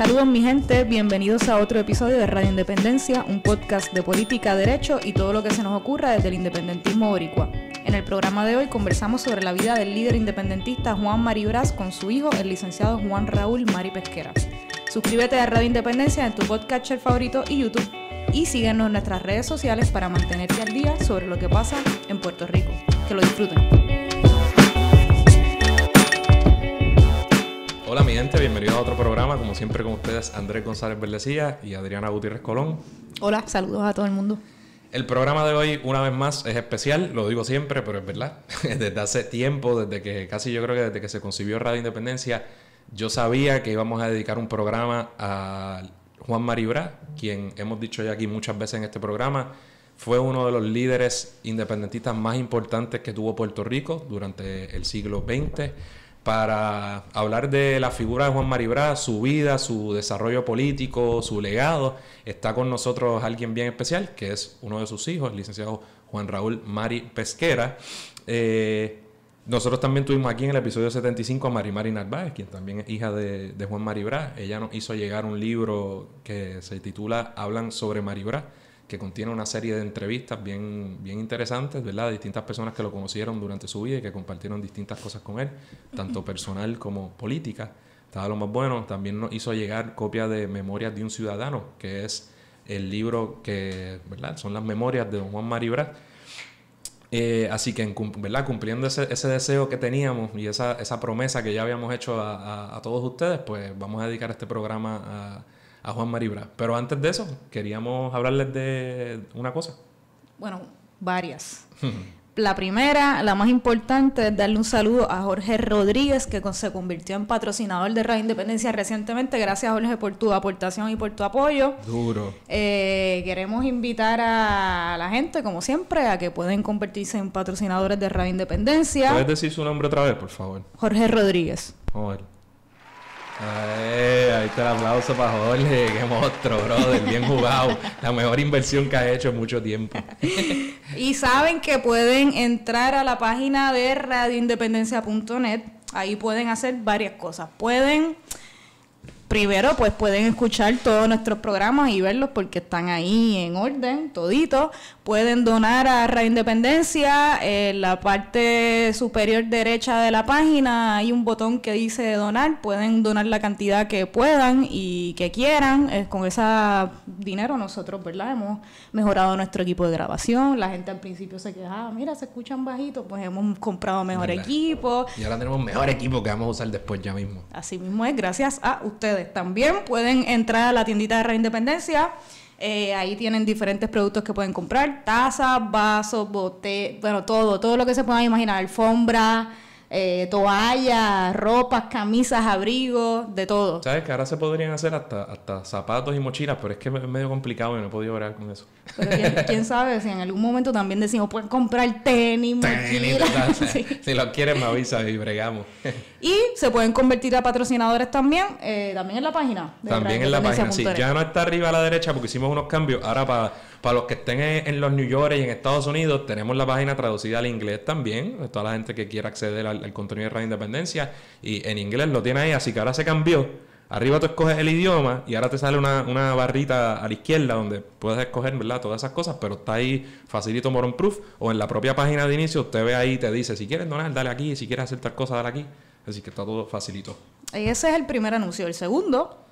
Saludos mi gente, bienvenidos a otro episodio de Radio Independencia, un podcast de política, derecho y todo lo que se nos ocurra desde el independentismo oricua. En el programa de hoy conversamos sobre la vida del líder independentista Juan Mari Brás con su hijo, el licenciado Juan Raúl Mari Pesquera. Suscríbete a Radio Independencia en tu podcast favorito y YouTube y síguenos en nuestras redes sociales para mantenerte al día sobre lo que pasa en Puerto Rico. Que lo disfruten. Hola mi gente, bienvenidos a otro programa, como siempre con ustedes Andrés González Berlecía y Adriana Gutiérrez Colón. Hola, saludos a todo el mundo. El programa de hoy, una vez más, es especial, lo digo siempre, pero es verdad. Desde hace tiempo, desde que casi yo creo que desde que se concibió Radio Independencia, yo sabía que íbamos a dedicar un programa a Juan Maribra, quien hemos dicho ya aquí muchas veces en este programa, fue uno de los líderes independentistas más importantes que tuvo Puerto Rico durante el siglo XX para hablar de la figura de Juan Mari Bra, su vida, su desarrollo político, su legado. Está con nosotros alguien bien especial, que es uno de sus hijos, el licenciado Juan Raúl Mari Pesquera. Eh, nosotros también tuvimos aquí en el episodio 75 a Mari Mari Narváez, quien también es hija de, de Juan Bra, Ella nos hizo llegar un libro que se titula Hablan sobre Mari Bra que contiene una serie de entrevistas bien, bien interesantes, ¿verdad? De distintas personas que lo conocieron durante su vida y que compartieron distintas cosas con él, tanto personal como política. Estaba lo más bueno. También nos hizo llegar copia de Memorias de un Ciudadano, que es el libro que, ¿verdad? Son las memorias de don Juan Mari Eh, así que, ¿verdad? Cumpliendo ese, deseo que teníamos y esa, esa promesa que ya habíamos hecho a todos ustedes, pues vamos a dedicar este programa a a Juan Maribra. Pero antes de eso, queríamos hablarles de una cosa. Bueno, varias. La primera, la más importante, es darle un saludo a Jorge Rodríguez, que se convirtió en patrocinador de Radio Independencia recientemente. Gracias, Jorge, por tu aportación y por tu apoyo. Duro. Eh, queremos invitar a la gente, como siempre, a que pueden convertirse en patrocinadores de Radio Independencia. ¿Puedes decir su nombre otra vez, por favor? Jorge Rodríguez. Eh, ahí está el aplauso para Jorge, qué monstruo, brother, bien jugado. La mejor inversión que ha hecho en mucho tiempo. y saben que pueden entrar a la página de radioindependencia.net. Ahí pueden hacer varias cosas. Pueden, primero, pues pueden escuchar todos nuestros programas y verlos porque están ahí en orden, todito pueden donar a Radio Independencia. En eh, la parte superior derecha de la página hay un botón que dice donar. Pueden donar la cantidad que puedan y que quieran. Eh, con ese dinero nosotros, ¿verdad? Hemos mejorado nuestro equipo de grabación. La gente al principio se quejaba, ah, mira, se escuchan bajitos. Pues hemos comprado mejor equipo. Y ahora tenemos mejor equipo que vamos a usar después ya mismo. Así mismo es, gracias a ustedes. También pueden entrar a la tiendita de Radio Independencia. Eh, ahí tienen diferentes productos que pueden comprar, tazas, vasos, botellas, bueno, todo, todo lo que se puedan imaginar, alfombra, eh, toallas, ropas, camisas, abrigos, de todo. ¿Sabes que ahora se podrían hacer hasta, hasta zapatos y mochilas, pero es que es medio complicado y no he podido orar con eso. Pero quién, sabe si en algún momento también decimos, pueden comprar tenis, mochilas. Si los quieren me avisas y bregamos. y se pueden convertir a patrocinadores también, eh, también en la página. también en la página, sí. Ya no está arriba a la derecha porque hicimos unos cambios. Ahora para para los que estén en, los New York y en Estados Unidos, tenemos la página traducida al inglés también. Toda la gente que quiera acceder al, contenido de Radio Independencia. Y en inglés lo tiene ahí, así que ahora se cambió. Arriba tú escoges el idioma y ahora te sale una, barrita a la izquierda donde puedes escoger, ¿verdad? Todas esas cosas, pero está ahí facilito Moron Proof o en la propia página de inicio usted ve ahí y te dice, si quieres donar, dale aquí, si quieres hacer tal cosa, dale aquí. Así que está todo facilito. Y ese es el primer anuncio. El segundo...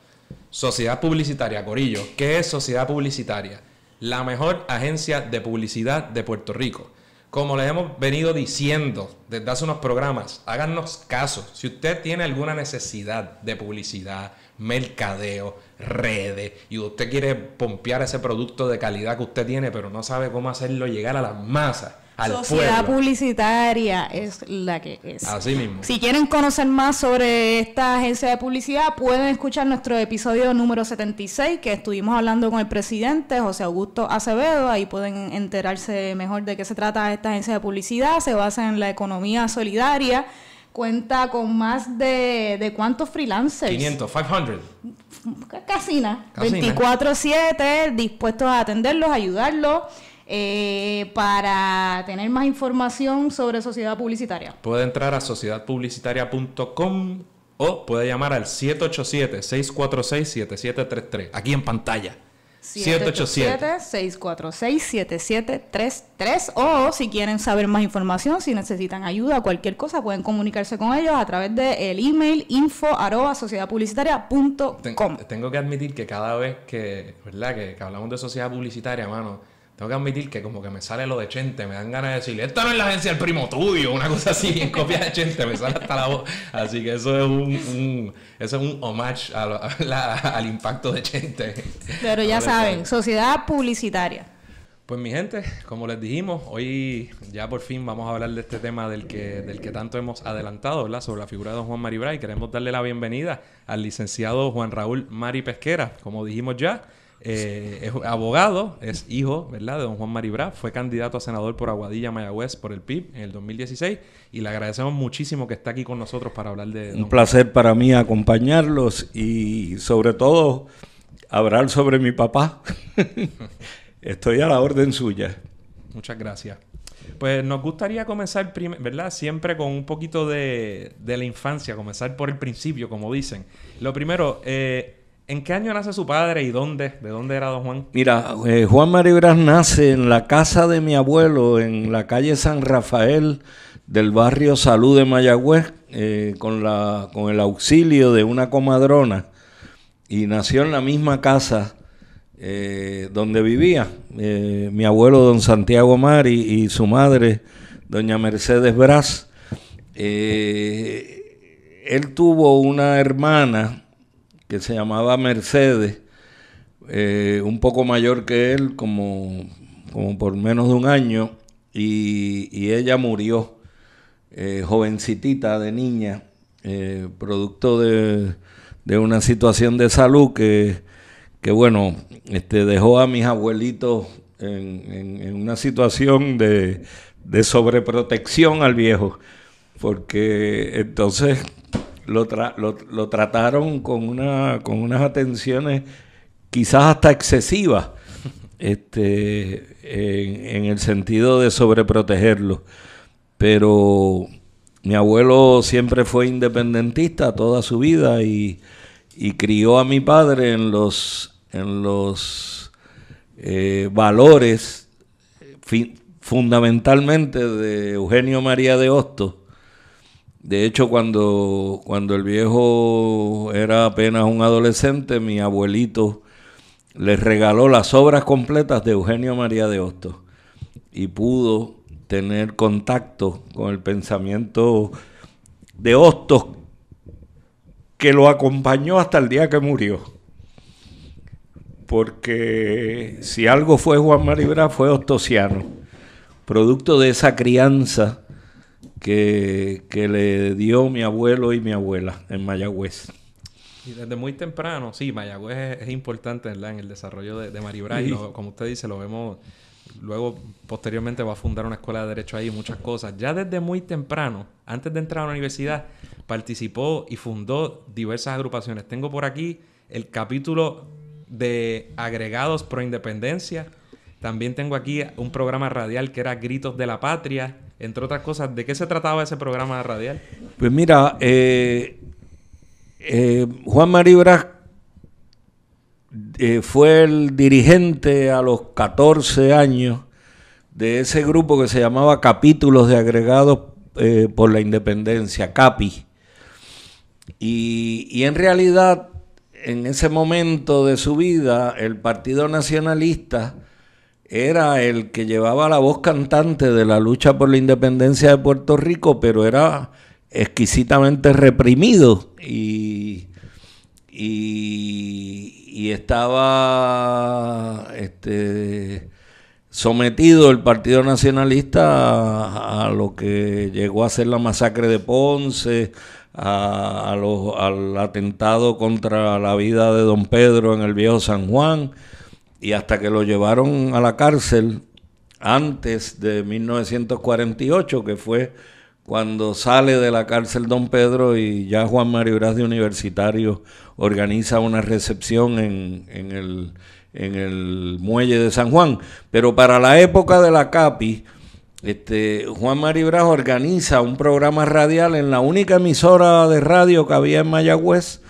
Sociedad Publicitaria, Corillo. ¿Qué es Sociedad Publicitaria? la mejor agencia de publicidad de Puerto Rico. Como les hemos venido diciendo desde hace unos programas, háganos caso. Si usted tiene alguna necesidad de publicidad, mercadeo, redes, y usted quiere pompear ese producto de calidad que usted tiene, pero no sabe cómo hacerlo llegar a las masas, Sociedad Publicitaria es la que es. Así mismo. Si quieren conocer más sobre esta agencia de publicidad, pueden escuchar nuestro episodio número 76, que estuvimos hablando con el presidente José Augusto Acevedo. Ahí pueden enterarse mejor de qué se trata esta agencia de publicidad. Se basa en la economía solidaria cuenta con más de, de cuántos freelancers. 500, 500. Casina. Casina. 24-7, dispuestos a atenderlos, ayudarlos eh, para tener más información sobre sociedad publicitaria. Puede entrar a sociedadpublicitaria.com o puede llamar al 787-646-7733, aquí en pantalla. 787-646-7733 o si quieren saber más información, si necesitan ayuda, cualquier cosa, pueden comunicarse con ellos a través del email info tengo que admitir que cada vez que, ¿verdad? que hablamos de sociedad publicitaria, mano, tengo que admitir que como que me sale lo de Chente, me dan ganas de decirle, esta no es la agencia del primo tuyo, una cosa así, en copia de Chente, me sale hasta la voz. Así que eso es un, es un homage al impacto de Chente. Pero ya saben, sociedad publicitaria. Pues mi gente, como les dijimos, hoy ya por fin vamos a hablar de este tema del que, del que tanto hemos adelantado, ¿verdad? Sobre la figura de Juan Mari Bray. Queremos darle la bienvenida al licenciado Juan Raúl Mari Pesquera, como dijimos ya. Eh, es abogado, es hijo, ¿verdad?, de don Juan Maribra. Fue candidato a senador por Aguadilla, Mayagüez, por el PIB en el 2016. Y le agradecemos muchísimo que está aquí con nosotros para hablar de... Un placer para mí acompañarlos y sobre todo hablar sobre mi papá. Estoy a la orden suya. Muchas gracias. Pues nos gustaría comenzar, ¿verdad? Siempre con un poquito de, la infancia, comenzar por el principio, como dicen. Lo primero, eh, ¿En qué año nace su padre y dónde? ¿De dónde era don Juan? Mira, eh, Juan Juan Brás nace en la casa de mi abuelo, en la calle San Rafael del barrio Salud de Mayagüez, eh, con, la, con el auxilio de una comadrona. Y nació en la misma casa eh, donde vivía mi abuelo don Santiago Mari y su madre, doña Mercedes Brás. él tuvo una hermana que se llamaba Mercedes, eh, un poco mayor que él, como, como por menos de un año, y, ella murió eh, jovencitita de niña, eh, producto de, una situación de salud que, que bueno, este, dejó a mis abuelitos en, en una situación de, de sobreprotección al viejo, porque entonces lo, trataron con, una, con unas atenciones quizás hasta excesivas, este, en, el sentido de sobreprotegerlo. Pero mi abuelo siempre fue independentista toda su vida y, crió a mi padre en los, en los eh, valores eh, fundamentalmente de Eugenio María de Hostos de hecho, cuando, cuando el viejo era apenas un adolescente, mi abuelito le regaló las obras completas de Eugenio María de Hostos y pudo tener contacto con el pensamiento de Hostos que lo acompañó hasta el día que murió. Porque si algo fue Juan Maribra fue Ostosiano, producto de esa crianza que, le dio mi abuelo y mi abuela en Mayagüez. Y desde muy temprano, sí, Mayagüez es, importante en el desarrollo de, de como usted dice, lo vemos luego posteriormente va a fundar una escuela de derecho ahí, muchas cosas. Ya desde muy temprano, antes de entrar a la universidad, participó y fundó diversas agrupaciones. Tengo por aquí el capítulo de agregados pro independencia, también tengo aquí un programa radial que era Gritos de la Patria, entre otras cosas. ¿De qué se trataba ese programa radial? Pues mira, eh, eh, Juan Maribras eh, fue el dirigente a los 14 años de ese grupo que se llamaba Capítulos de Agregados por la Independencia, CAPI. y en realidad, en ese momento de su vida, el Partido Nacionalista era el que llevaba la voz cantante de la lucha por la independencia de Puerto Rico, pero era exquisitamente reprimido y, estaba este, sometido el Partido Nacionalista a, lo que llegó a ser la masacre de Ponce, a al atentado contra la vida de don Pedro en el viejo San Juan y hasta que lo llevaron a la cárcel antes de 1948, que fue cuando sale de la cárcel Don Pedro y ya Juan Mario Gras de Universitario organiza una recepción en, el, muelle de San Juan. Pero para la época de la CAPI, este, Juan Mario Gras organiza un programa radial en la única emisora de radio que había en Mayagüez,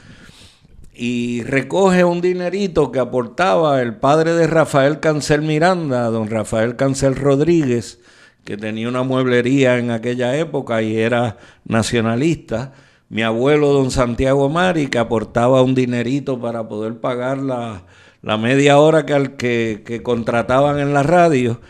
y recoge un dinerito que aportaba el padre de Rafael Cancel Miranda, don Rafael Cancel Rodríguez, que tenía una mueblería en aquella época y era nacionalista. Mi abuelo, don Santiago Mari, que aportaba un dinerito para poder pagar la, media hora que, que, contrataban en la radio.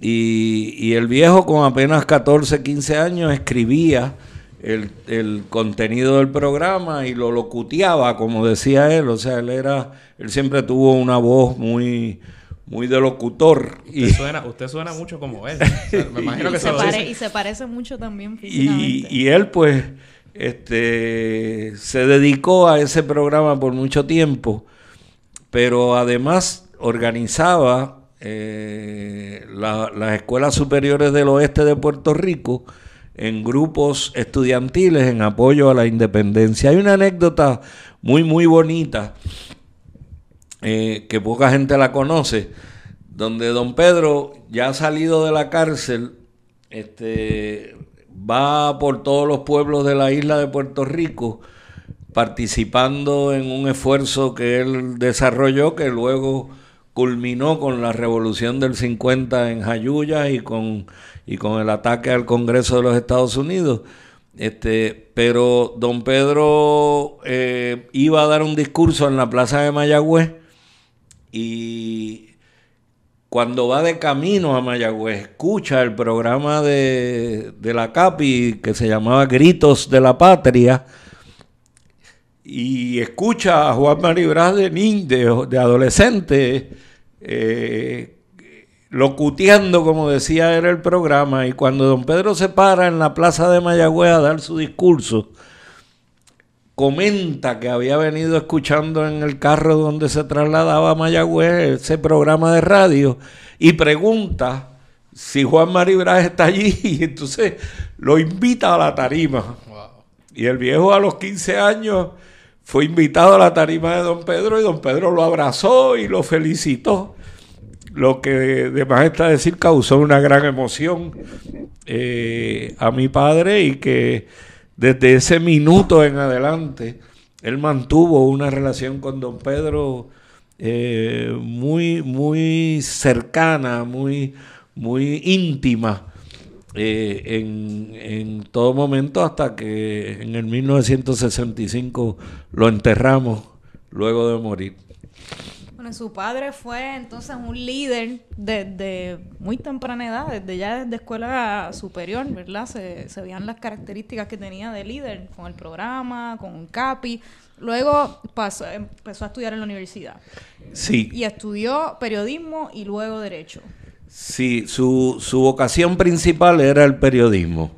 Y, y el viejo, con apenas 14, 15 años, escribía el, contenido del programa y lo locuteaba, como decía él. O sea, él era, él siempre tuvo una voz muy, muy de locutor. Usted, y, suena, usted suena mucho como él. me imagino y que se, parece mucho también físicamente. Y, él, pues, este, se dedicó a ese programa por mucho tiempo, pero además organizaba eh, las escuelas superiores del oeste de Puerto Rico en grupos estudiantiles en apoyo a la independencia. Hay una anécdota muy, muy bonita eh, que poca gente la conoce, donde don Pedro, ya salido de la cárcel, este, va por todos los pueblos de la isla de Puerto Rico participando en un esfuerzo que él desarrolló que luego culminó con la revolución del 50 en Jayuya y con y con el ataque al Congreso de los Estados Unidos. Este, pero don Pedro eh, iba a dar un discurso en la plaza de Mayagüez y cuando va de camino a Mayagüez escucha el programa de, la CAPI que se llamaba Gritos de la Patria y escucha a Juan Maribraz de, de, de adolescente eh, locuteando, como decía, era el programa, y cuando don Pedro se para en la plaza de Mayagüez a dar su discurso, comenta que había venido escuchando en el carro donde se trasladaba a Mayagüez ese programa de radio y pregunta si Juan Maribraz está allí y entonces lo invita a la tarima. Y el viejo a los 15 años fue invitado a la tarima de don Pedro y don Pedro lo abrazó y lo felicitó lo que de está decir causó una gran emoción eh, a mi padre y que desde ese minuto en adelante él mantuvo una relación con don Pedro eh, muy, muy cercana, muy, muy íntima. Eh, en, en, todo momento hasta que en el 1965 lo enterramos luego de morir su padre fue entonces un líder desde muy temprana edad, desde ya desde escuela superior, ¿verdad? Se, se veían las características que tenía de líder con el programa, con CAPI. Luego pasó, empezó a estudiar en la universidad. Sí. Y estudió periodismo y luego derecho. Sí, su, su vocación principal era el periodismo.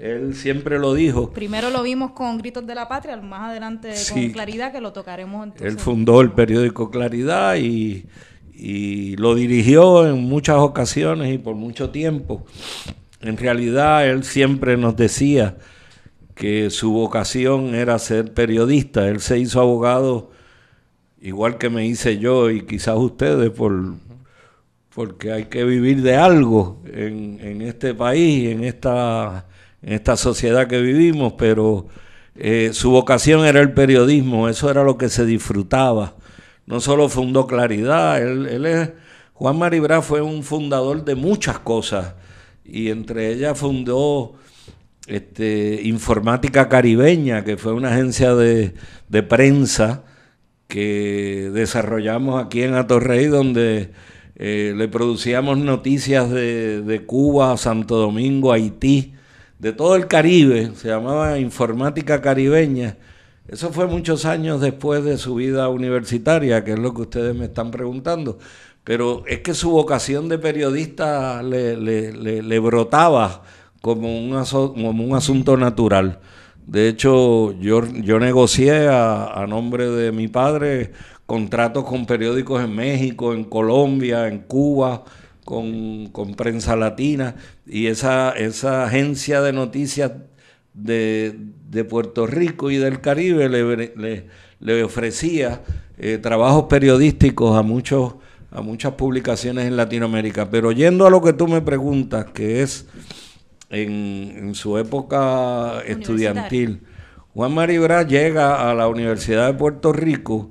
Él siempre lo dijo. Primero lo vimos con Gritos de la Patria, más adelante con Claridad, que lo tocaremos. Entonces. Él fundó el periódico Claridad y, lo dirigió en muchas ocasiones y por mucho tiempo. En realidad, él siempre nos decía que su vocación era ser periodista. Él se hizo abogado igual que me hice yo y quizás ustedes por porque hay que vivir de algo en, en este país, en esta en esta sociedad que vivimos, pero eh, su vocación era el periodismo, eso era lo que se disfrutaba. No solo fundó Claridad, él, es, Juan Maribra fue un fundador de muchas cosas y entre ellas fundó este, Informática Caribeña, que fue una agencia de, prensa que desarrollamos aquí en Atorrey, donde eh, le producíamos noticias de Cuba, Santo Domingo, Haití, de todo el Caribe, se llamaba Informática Caribeña. Eso fue muchos años después de su vida universitaria, que es lo que ustedes me están preguntando. Pero es que su vocación de periodista le, brotaba como un, asunto natural. De hecho, yo, negocié a nombre de mi padre contratos con periódicos en México, en Colombia, en Cuba, con, Prensa Latina y esa, esa agencia de noticias de, Puerto Rico y del Caribe le, ofrecía eh, trabajos periodísticos a, muchos, a muchas publicaciones en Latinoamérica. Pero yendo a lo que tú me preguntas, que es en, su época estudiantil, Juan Maribra llega a la Universidad de Puerto Rico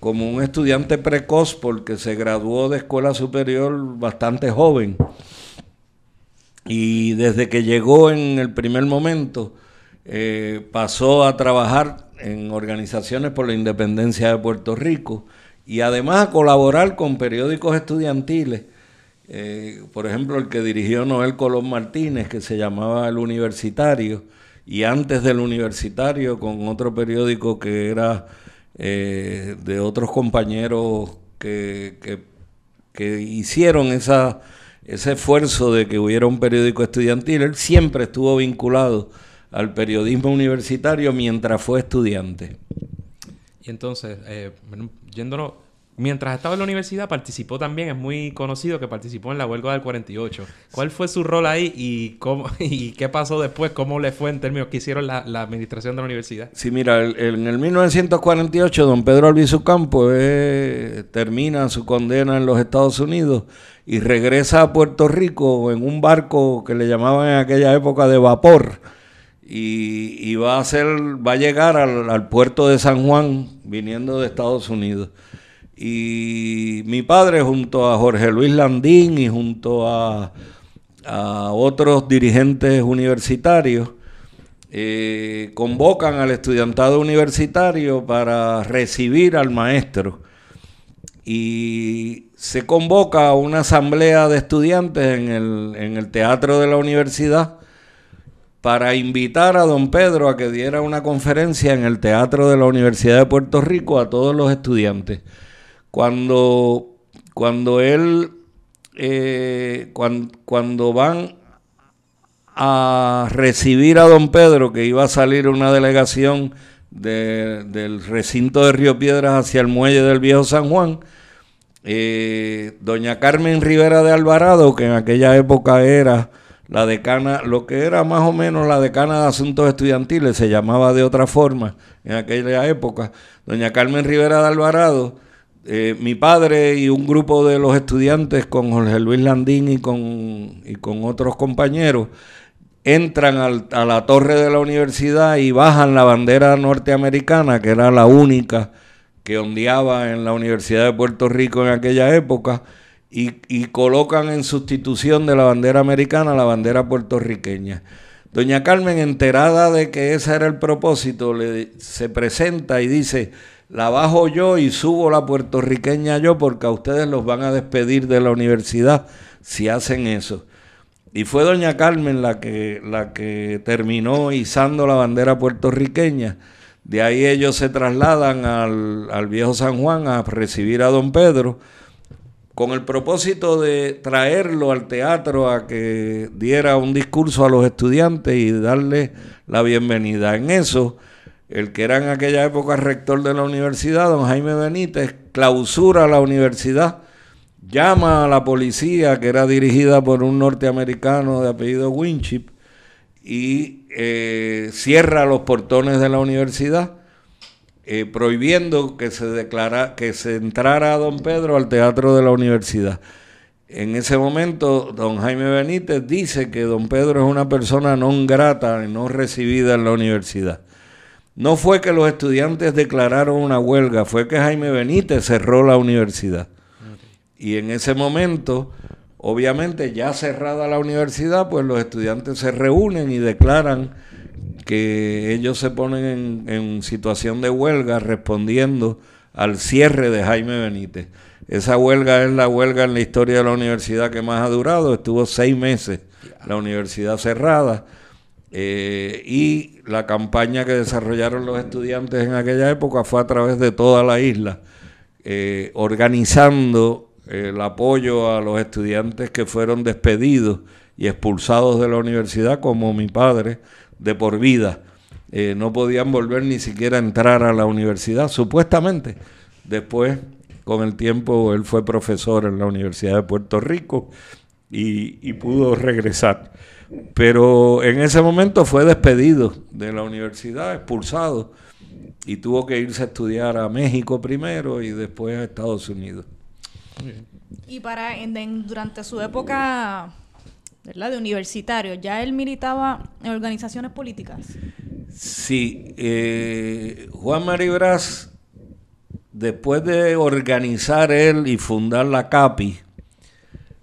como un estudiante precoz porque se graduó de escuela superior bastante joven. Y desde que llegó en el primer momento, eh, pasó a trabajar en organizaciones por la independencia de Puerto Rico y además a colaborar con periódicos estudiantiles. Eh, por ejemplo, el que dirigió Noel Colón Martínez, que se llamaba El Universitario, y antes del Universitario con otro periódico que era eh, de otros compañeros que, que, hicieron esa, ese esfuerzo de que hubiera un periódico estudiantil. Él siempre estuvo vinculado al periodismo universitario mientras fue estudiante. Y entonces, eh, Mientras estaba en la universidad participó también, es muy conocido que participó en la huelga del 48. ¿Cuál fue su rol ahí y, cómo, y qué pasó después? ¿Cómo le fue en términos que hicieron la, administración de la universidad? Sí, mira, en el 1948 don Pedro Albizu Campos eh, termina su condena en los Estados Unidos y regresa a Puerto Rico en un barco que le llamaban en aquella época de vapor y, va a ser, va a llegar al puerto de San Juan viniendo de Estados Unidos. Y mi padre junto a Jorge Luis Landín y junto a, otros dirigentes universitarios eh, convocan al estudiantado universitario para recibir al maestro. Y se convoca a una asamblea de estudiantes en el, en el teatro de la universidad para invitar a don Pedro a que diera una conferencia en el teatro de la Universidad de Puerto Rico a todos los estudiantes. Cuando, cuando él, eh, cuando, van a recibir a don Pedro, que iba a salir una delegación del recinto de Río Piedras hacia el muelle del Viejo San Juan, eh, doña Carmen Rivera de Alvarado, que en aquella época era la decana, lo que era más o menos la decana de asuntos estudiantiles, se llamaba de otra forma en aquella época, doña Carmen Rivera de Alvarado, eh, mi padre y un grupo de los estudiantes con Jorge Luis Landín y con, y con otros compañeros entran a la torre de la universidad y bajan la bandera norteamericana, que era la única que ondeaba en la Universidad de Puerto Rico en aquella época, y, y colocan en sustitución de la bandera americana la bandera puertorriqueña. Doña Carmen, enterada de que ese era el propósito, le, se presenta y dice, la bajo yo y subo la puertorriqueña yo porque a ustedes los van a despedir de la universidad si hacen eso. Y fue doña Carmen la que, la que terminó izando la bandera puertorriqueña. De ahí ellos se trasladan al, al viejo San Juan a recibir a don Pedro con el propósito de traerlo al teatro a que diera un discurso a los estudiantes y darle la bienvenida. En eso el que era en aquella época rector de la universidad, don Jaime Benítez, clausura la universidad, llama a la policía, que era dirigida por un norteamericano de apellido Winchip, y eh, cierra los portones de la universidad, eh, prohibiendo que se, declara, que se entrara a don Pedro al teatro de la universidad. En ese momento, don Jaime Benítez dice que don Pedro es una persona no grata y no recibida en la universidad. No fue que los estudiantes declararon una huelga, fue que Jaime Benítez cerró la universidad. Y en ese momento, obviamente ya cerrada la universidad, pues los estudiantes se reúnen y declaran que ellos se ponen en, situación de huelga respondiendo al cierre de Jaime Benítez. Esa huelga es la huelga en la historia de la universidad que más ha durado, estuvo seis meses la universidad cerrada eh, y la campaña que desarrollaron los estudiantes en aquella época fue a través de toda la isla, eh, organizando eh, el apoyo a los estudiantes que fueron despedidos y expulsados de la universidad, como mi padre, de por vida. no podían volver ni siquiera a entrar a la universidad, supuestamente. Después, con el tiempo, él fue profesor en la Universidad de Puerto Rico y pudo regresar. Pero en ese momento fue despedido de la universidad, expulsado, y tuvo que irse a estudiar a México primero y después a Estados Unidos. Y para durante su época de universitario, ¿ya él militaba en organizaciones políticas? Sí, eh, Juan Mario Brás, después de organizar él y fundar la CAPI,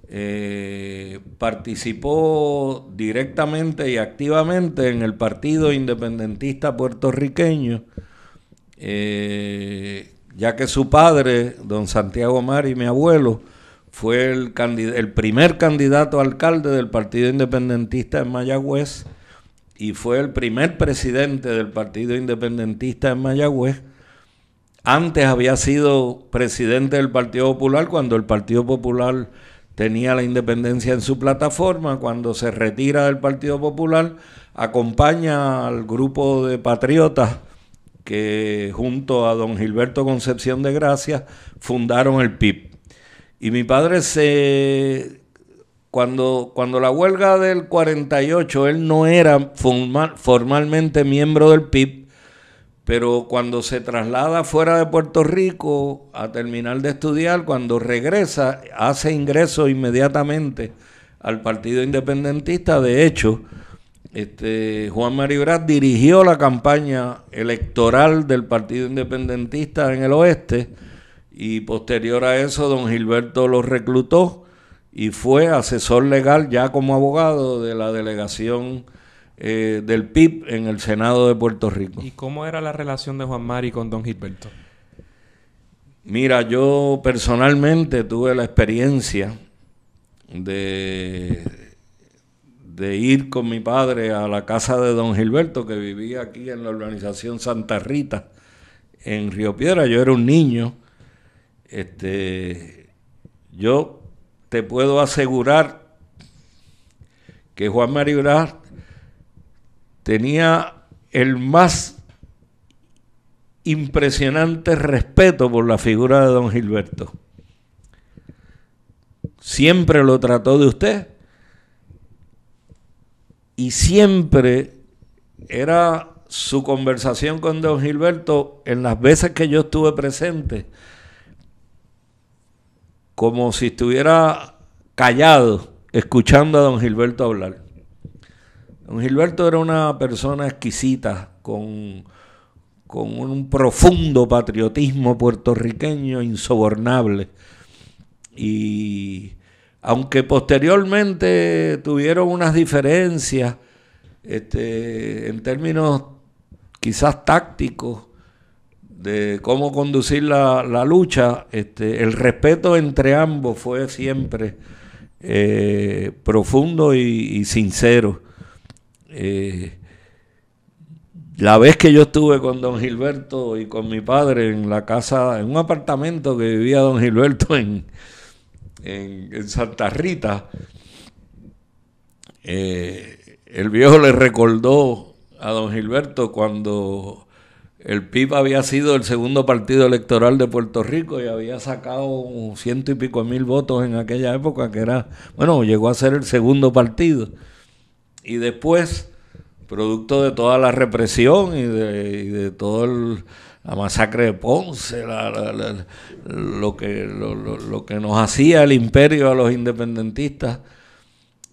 eh, participó directamente y activamente en el Partido Independentista Puertorriqueño, eh, ya que su padre, don Santiago Mari, mi abuelo, fue el, el primer candidato a alcalde del Partido Independentista en Mayagüez y fue el primer presidente del Partido Independentista en Mayagüez. Antes había sido presidente del Partido Popular cuando el Partido Popular tenía la independencia en su plataforma, cuando se retira del Partido Popular, acompaña al grupo de patriotas que junto a don Gilberto Concepción de Gracia fundaron el PIB. Y mi padre se... Cuando, cuando la huelga del 48, él no era formalmente miembro del PIB, pero cuando se traslada fuera de Puerto Rico a terminar de estudiar, cuando regresa, hace ingreso inmediatamente al Partido Independentista. De hecho, este, Juan Brás dirigió la campaña electoral del Partido Independentista en el oeste y posterior a eso don Gilberto lo reclutó y fue asesor legal ya como abogado de la delegación eh, del PIB en el Senado de Puerto Rico. ¿Y cómo era la relación de Juan Mari con don Gilberto? Mira, yo personalmente tuve la experiencia de, de ir con mi padre a la casa de don Gilberto, que vivía aquí en la organización Santa Rita, en Río Piedra. Yo era un niño. Este, yo te puedo asegurar que Juan Mari Blas tenía el más impresionante respeto por la figura de don Gilberto. Siempre lo trató de usted y siempre era su conversación con don Gilberto en las veces que yo estuve presente, como si estuviera callado escuchando a don Gilberto hablar. Don Gilberto era una persona exquisita, con, un profundo patriotismo puertorriqueño insobornable. Y aunque posteriormente tuvieron unas diferencias este, en términos quizás tácticos de cómo conducir la, lucha, este, el respeto entre ambos fue siempre eh, profundo y sincero. Eh, la vez que yo estuve con don Gilberto y con mi padre en la casa, en un apartamento que vivía don Gilberto en, en, Santa Rita, eh, el viejo le recordó a don Gilberto cuando el PIB había sido el segundo partido electoral de Puerto Rico y había sacado ciento y pico mil votos en aquella época, que era, bueno, llegó a ser el segundo partido y después, producto de toda la represión y de, toda la masacre de Ponce, lo, que, lo, que nos hacía el imperio a los independentistas,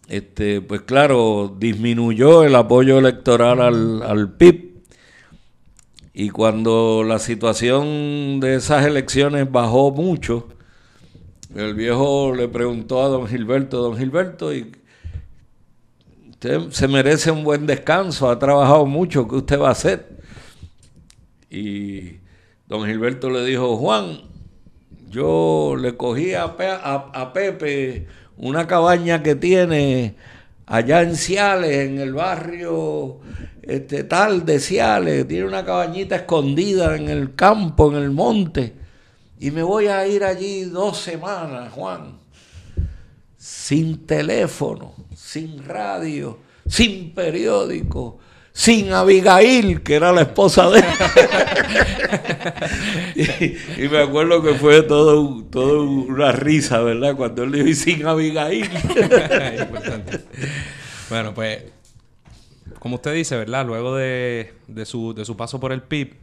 este, pues claro, disminuyó el apoyo electoral al, al PIB. Y cuando la situación de esas elecciones bajó mucho, el viejo le preguntó a don Gilberto, don Gilberto, ¿y se merece un buen descanso, ha trabajado mucho, ¿qué usted va a hacer? Y don Gilberto le dijo, Juan, yo le cogí a, Pepe una cabaña que tiene allá en Ciales, en el barrio este, tal de Ciales, tiene una cabañita escondida en el campo, en el monte, y me voy a ir allí dos semanas, Juan, sin teléfono, sin radio, sin periódico, sin Abigail, que era la esposa de él. y, me acuerdo que fue todo, todo una risa, ¿verdad? Cuando él dijo, y sin Abigail. bueno, pues, como usted dice, ¿verdad? Luego de, su, paso por el PIB, eh,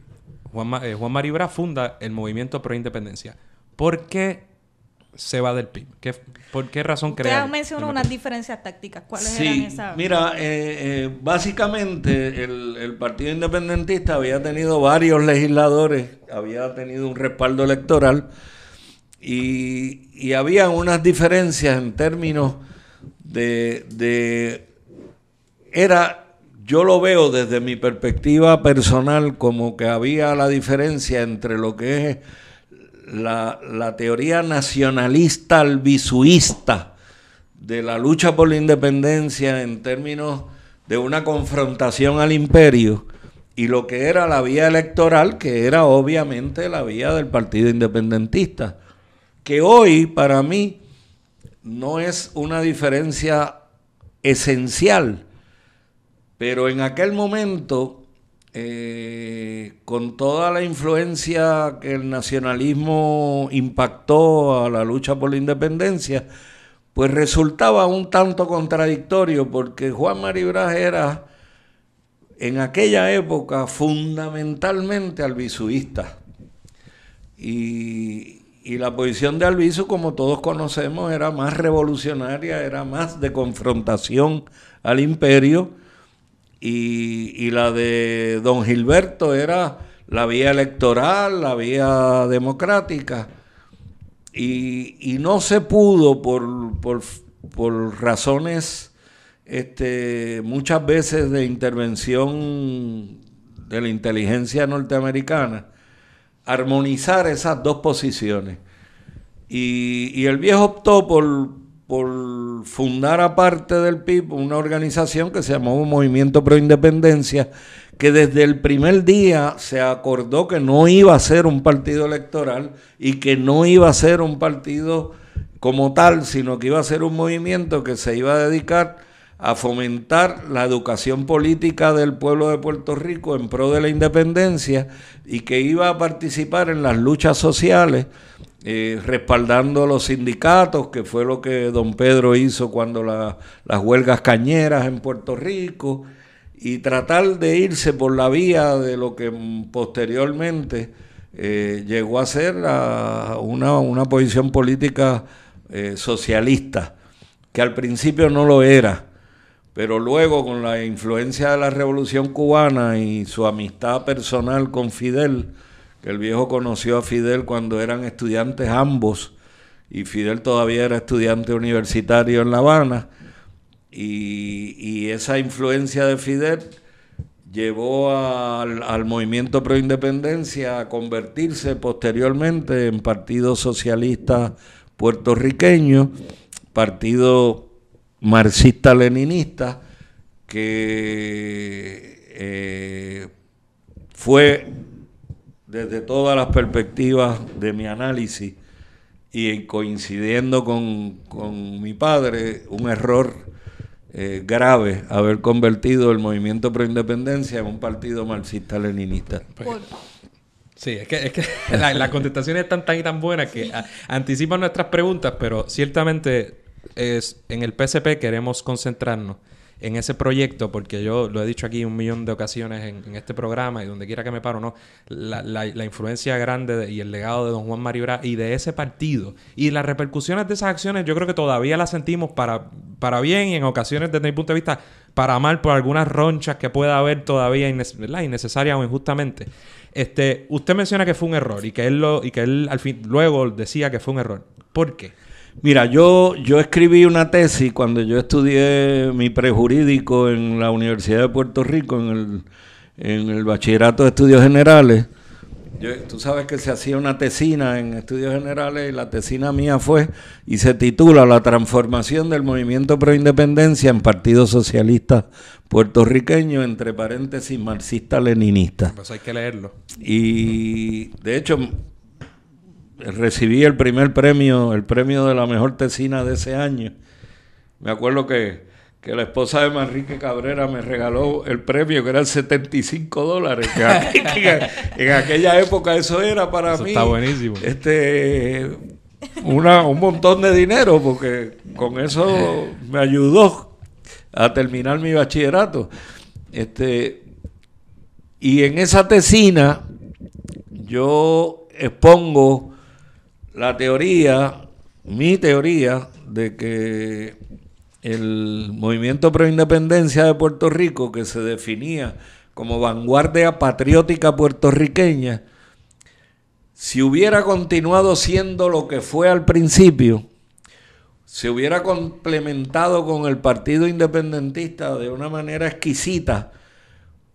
Juan, Juan Maribra funda el movimiento pro independencia. ¿Por qué se va del PIB? ¿Por qué razón crees? Ya mencionó unas diferencias tácticas. ¿Cuáles eran esas? Mira, eh, eh, básicamente el, Partido Independentista había tenido varios legisladores, había tenido un respaldo electoral y, había unas diferencias en términos de, de. Era. Yo lo veo desde mi perspectiva personal como que había la diferencia entre lo que es la, teoría nacionalista albisuista de la lucha por la independencia en términos de una confrontación al imperio y lo que era la vía electoral, que era obviamente la vía del Partido Independentista, que hoy para mí no es una diferencia esencial, pero en aquel momento eh, con toda la influencia que el nacionalismo impactó a la lucha por la independencia, pues resultaba un tanto contradictorio porque Juan Brás era en aquella época fundamentalmente albizuista. Y, y la posición de Albizu, como todos conocemos, era más revolucionaria, era más de confrontación al imperio y, la de don Gilberto era la vía electoral, la vía democrática, y, no se pudo por, razones este, muchas veces de intervención de la inteligencia norteamericana, armonizar esas dos posiciones. y el viejo optó por, por fundar aparte del PIB una organización que se llamó Movimiento Pro Independencia, que desde el primer día se acordó que no iba a ser un partido electoral y que no iba a ser un partido como tal, sino que iba a ser un movimiento que se iba a dedicar a fomentar la educación política del pueblo de Puerto Rico en pro de la independencia y que iba a participar en las luchas sociales eh, respaldando los sindicatos, que fue lo que don Pedro hizo cuando las huelgas cañeras en Puerto Rico, y tratar de irse por la vía de lo que posteriormente eh, llegó a ser una, posición política eh, socialista, que al principio no lo era, pero luego con la influencia de la revolución cubana y su amistad personal con Fidel, que El viejo conoció a Fidel cuando eran estudiantes ambos y Fidel todavía era estudiante universitario en La Habana. Y, esa influencia de Fidel llevó al, movimiento pro independencia a convertirse posteriormente en Partido Socialista Puertorriqueño, Partido Marxista-Leninista, que eh, fue desde todas las perspectivas de mi análisis y coincidiendo con, mi padre, un error eh, grave haber convertido el movimiento pro en un partido marxista-leninista. Pues, sí, es que, es las contestaciones están tan y tan buenas que anticipan nuestras preguntas, pero ciertamente es, en el PSP queremos concentrarnos en ese proyecto, porque yo lo he dicho aquí un millón de ocasiones en, este programa y donde quiera que me paro, ¿no? La, influencia grande y el legado de don Juan Mariora y de ese partido y las repercusiones de esas acciones, yo creo que todavía las sentimos para, para bien y en ocasiones desde mi punto de vista para mal por algunas ronchas que pueda haber todavía innecesarias o injustamente. Este, usted menciona que fue un error y que él lo y que él al fin luego decía que fue un error. ¿Por qué? Mira, yo, yo escribí una tesis cuando yo estudié mi prejurídico en la Universidad de Puerto Rico, en el, en el Bachillerato de Estudios Generales. tú sabes que se hacía una tesina en estudios generales y la tesina mía fue y se titula La transformación del movimiento pro independencia en Partido Socialista Puertorriqueño, entre paréntesis, marxista-leninista. Pues hay que leerlo. Y de hecho, recibí el primer premio, el premio de la mejor tesina de ese año. Me acuerdo que, la esposa de Manrique Cabrera me regaló el premio, que eran 75 dólares. en, aquella época eso era para mí. buenísimo. Este, un montón de dinero, porque con eso me ayudó a terminar mi bachillerato. Este, y en esa tesina yo expongo la teoría, mi teoría, de que el movimiento pro independencia de Puerto Rico, que se definía como vanguardia patriótica puertorriqueña, si hubiera continuado siendo lo que fue al principio, se hubiera complementado con el Partido Independentista de una manera exquisita,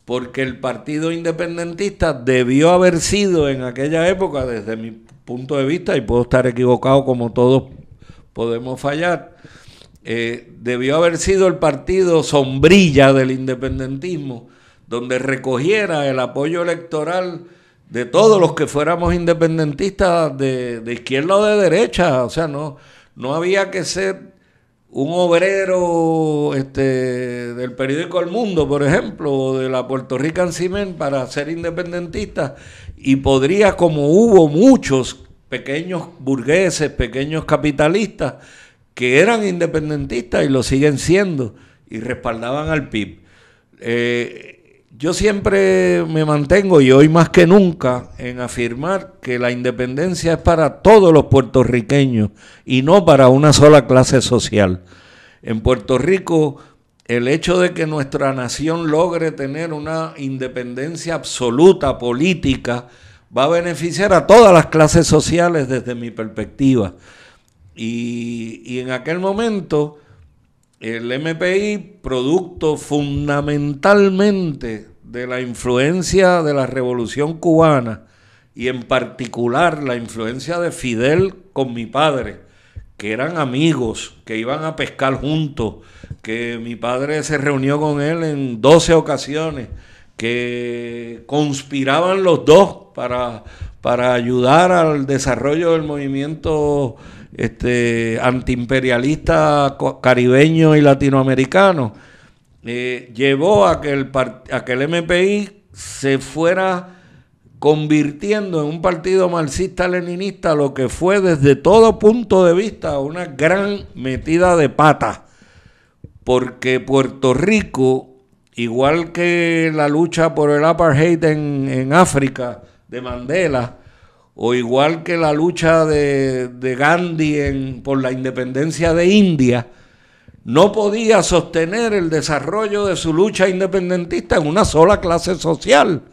porque el Partido Independentista debió haber sido en aquella época, desde mi punto de vista, y puedo estar equivocado como todos podemos fallar, eh, debió haber sido el partido sombrilla del independentismo, donde recogiera el apoyo electoral de todos los que fuéramos independentistas de, izquierda o de derecha, o sea, no, no había que ser un obrero este, del periódico El Mundo, por ejemplo, o de la Puerto Rican Cimen, para ser independentista, y podría, como hubo muchos pequeños burgueses, pequeños capitalistas, que eran independentistas y lo siguen siendo, y respaldaban al PIB. Eh, yo siempre me mantengo, y hoy más que nunca, en afirmar que la independencia es para todos los puertorriqueños y no para una sola clase social. En Puerto Rico, el hecho de que nuestra nación logre tener una independencia absoluta política va a beneficiar a todas las clases sociales desde mi perspectiva. Y, en aquel momento el MPI, producto fundamentalmente de la influencia de la revolución cubana y en particular la influencia de Fidel con mi padre, que eran amigos, que iban a pescar juntos, que mi padre se reunió con él en 12 ocasiones, que conspiraban los dos para, para ayudar al desarrollo del movimiento este, antiimperialista caribeño y latinoamericano, eh, llevó a que, el a que el MPI se fuera convirtiendo en un partido marxista-leninista lo que fue desde todo punto de vista una gran metida de pata, porque Puerto Rico, igual que la lucha por el apartheid en África de Mandela, o igual que la lucha de, Gandhi por la independencia de India, no podía sostener el desarrollo de su lucha independentista en una sola clase social,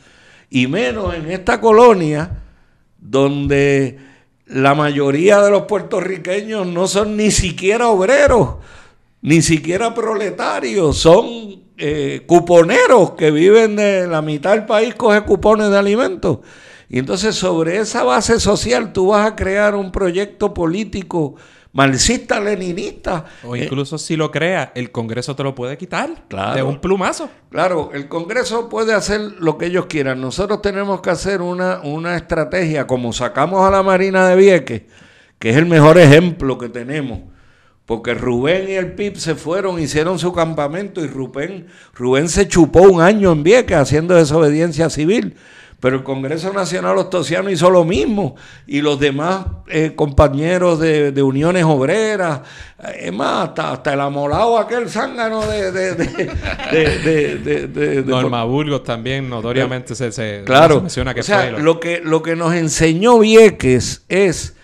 y menos en esta colonia donde la mayoría de los puertorriqueños no son ni siquiera obreros, ni siquiera proletarios, son eh, cuponeros que viven de la mitad del país, coge cupones de alimentos y entonces sobre esa base social tú vas a crear un proyecto político marxista, leninista. O incluso si lo crea, el Congreso te lo puede quitar claro, de un plumazo. Claro, el Congreso puede hacer lo que ellos quieran. Nosotros tenemos que hacer una, una estrategia, como sacamos a la Marina de Vieques, que es el mejor ejemplo que tenemos. Porque Rubén y el PIB se fueron, hicieron su campamento y Rubén, Rubén se chupó un año en Vieques haciendo desobediencia civil. Pero el Congreso Nacional Ostosiano hizo lo mismo y los demás eh, compañeros de, uniones obreras, eh, es más, hasta, el amolado aquel zángano de, de, Norma Burgos también notoriamente se, menciona que o sea, lo que, lo que nos enseñó Vieques es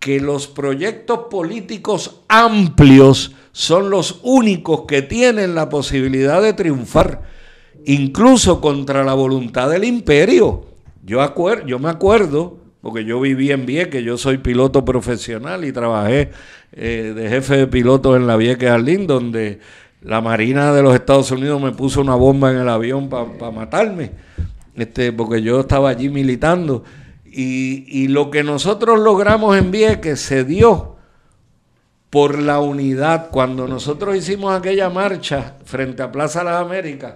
que los proyectos políticos amplios son los únicos que tienen la posibilidad de triunfar incluso contra la voluntad del imperio. Yo, yo me acuerdo, porque yo viví en Vieques, yo soy piloto profesional y trabajé eh, de jefe de piloto en la Vieques Arlín, donde la Marina de los Estados Unidos me puso una bomba en el avión para matarme, este, porque yo estaba allí militando. Y, lo que nosotros logramos en Vieques se dio por la unidad. Cuando nosotros hicimos aquella marcha frente a Plaza Las Américas,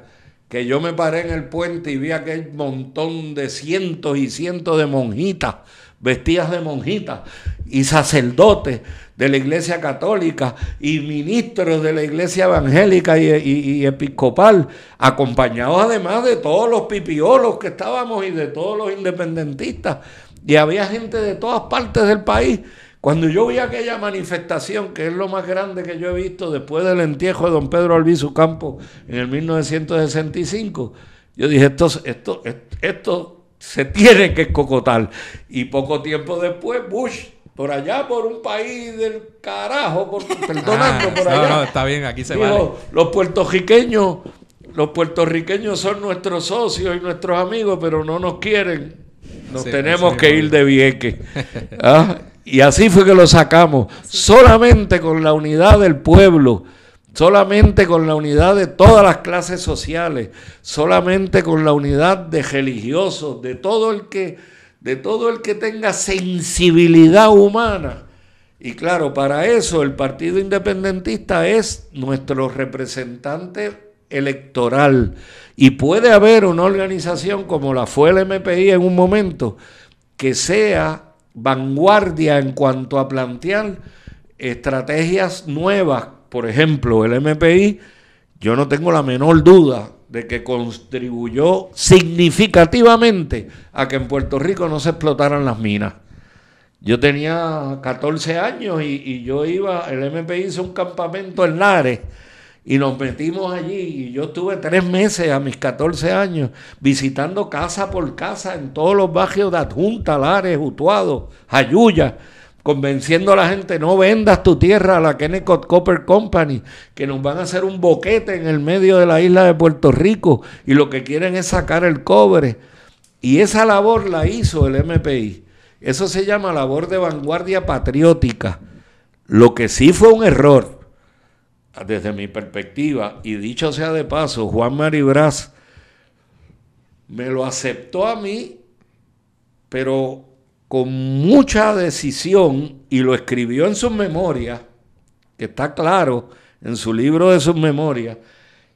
que yo me paré en el puente y vi aquel montón de cientos y cientos de monjitas, vestidas de monjitas, y sacerdotes de la iglesia católica y ministros de la iglesia evangélica y, y episcopal, acompañados además de todos los pipiolos que estábamos y de todos los independentistas. Y había gente de todas partes del país cuando yo vi aquella manifestación, que es lo más grande que yo he visto después del entierro de don Pedro Albizu Campos en el 1965, yo dije, esto, esto, esto se tiene que escocotar. Y poco tiempo después, Bush, por allá, por un país del carajo, por, perdonando, por ah, allá. está bien, aquí se va. Los puertorriqueños, los puertorriqueños son nuestros socios y nuestros amigos, pero no nos quieren. Nos tenemos que ir de vieque. ¿Ah? Y así fue que lo sacamos, solamente con la unidad del pueblo, solamente con la unidad de todas las clases sociales, solamente con la unidad de religiosos, de todo el que, de todo el que tenga sensibilidad humana. Y claro, para eso el Partido Independentista es nuestro representante electoral. Y puede haber una organización como la fue el MPI en un momento que sea vanguardia en cuanto a plantear estrategias nuevas, por ejemplo, el MPI, yo no tengo la menor duda de que contribuyó significativamente a que en Puerto Rico no se explotaran las minas. Yo tenía 14 años y, yo iba, el MPI hizo un campamento en Lares y nos metimos allí y yo estuve tres meses a mis 14 años visitando casa por casa en todos los barrios de Adjunta, Lares, Utuado, Ayuya, convenciendo a la gente, no vendas tu tierra a la Kennecott Copper Company, que nos van a hacer un boquete en el medio de la isla de Puerto Rico y lo que quieren es sacar el cobre. Y esa labor la hizo el MPI. Eso se llama labor de vanguardia patriótica. Lo que sí fue un error desde mi perspectiva, y dicho sea de paso, Juan Mari Brás me lo aceptó a mí, pero con mucha decisión, y lo escribió en sus memorias, que está claro, en su libro de sus memorias,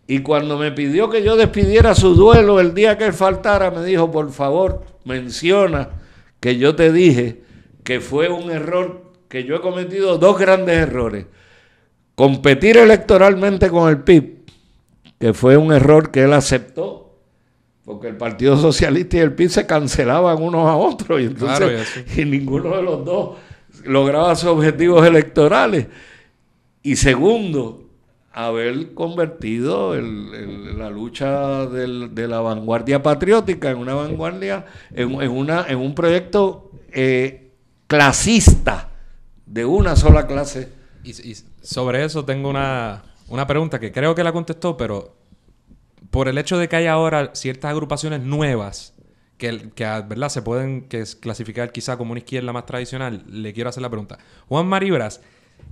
y cuando me pidió que yo despidiera su duelo el día que él faltara, me dijo, por favor, menciona que yo te dije que fue un error, que yo he cometido dos grandes errores competir electoralmente con el PIB, que fue un error que él aceptó, porque el Partido Socialista y el PIB se cancelaban unos a otros, y entonces claro, ninguno de los dos lograba sus objetivos electorales. Y segundo, haber convertido la lucha de la vanguardia patriótica en una vanguardia, en, un proyecto eh, clasista de una sola clase. Y, y, sobre eso tengo una, pregunta que creo que la contestó, pero por el hecho de que hay ahora ciertas agrupaciones nuevas que, que ah, ¿verdad? se pueden que clasificar quizá como una izquierda más tradicional, le quiero hacer la pregunta. Juan Maribras,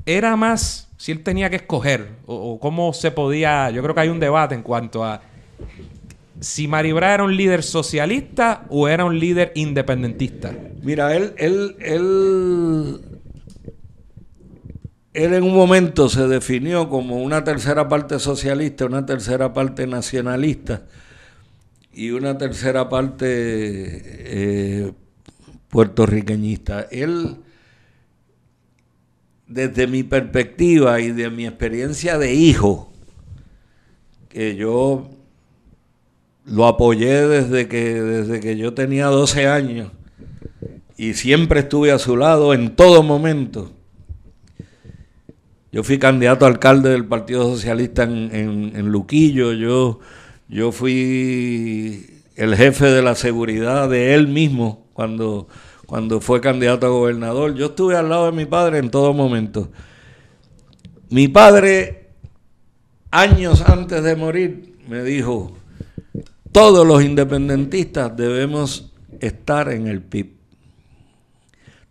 ¿era más si él tenía que escoger o, cómo se podía? Yo creo que hay un debate en cuanto a si Maribras era un líder socialista o era un líder independentista. Mira, él, él, él él en un momento se definió como una tercera parte socialista, una tercera parte nacionalista y una tercera parte eh, puertorriqueñista. Él, desde mi perspectiva y de mi experiencia de hijo, que yo lo apoyé desde que, desde que yo tenía 12 años y siempre estuve a su lado en todo momento yo fui candidato a alcalde del Partido Socialista en, Luquillo, yo, yo fui el jefe de la seguridad de él mismo cuando, cuando fue candidato a gobernador. Yo estuve al lado de mi padre en todo momento. Mi padre, años antes de morir, me dijo, todos los independentistas debemos estar en el PIB.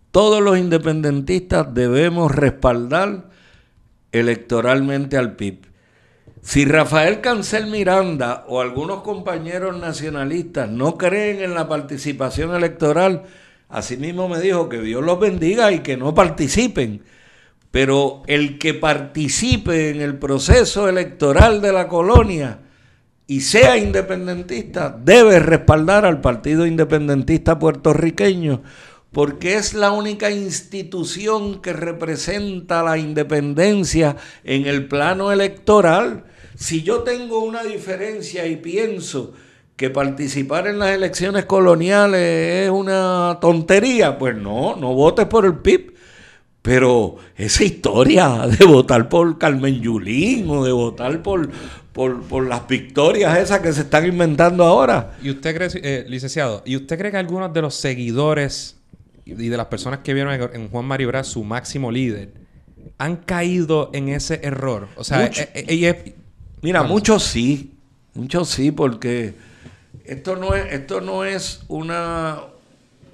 Todos los independentistas debemos respaldar electoralmente al PIB. Si Rafael Cancel Miranda o algunos compañeros nacionalistas no creen en la participación electoral, asimismo me dijo que Dios los bendiga y que no participen. Pero el que participe en el proceso electoral de la colonia y sea independentista debe respaldar al Partido Independentista Puertorriqueño porque es la única institución que representa la independencia en el plano electoral. Si yo tengo una diferencia y pienso que participar en las elecciones coloniales es una tontería, pues no, no votes por el PIB. Pero esa historia de votar por Carmen Yulín o de votar por, por, las victorias esas que se están inventando ahora. ¿Y usted cree, eh, licenciado, y usted cree que algunos de los seguidores y de las personas que vieron en Juan Braz, su máximo líder, han caído en ese error. O sea, eh, eh, mira, muchos sí, muchos sí, porque esto no es, esto no es una,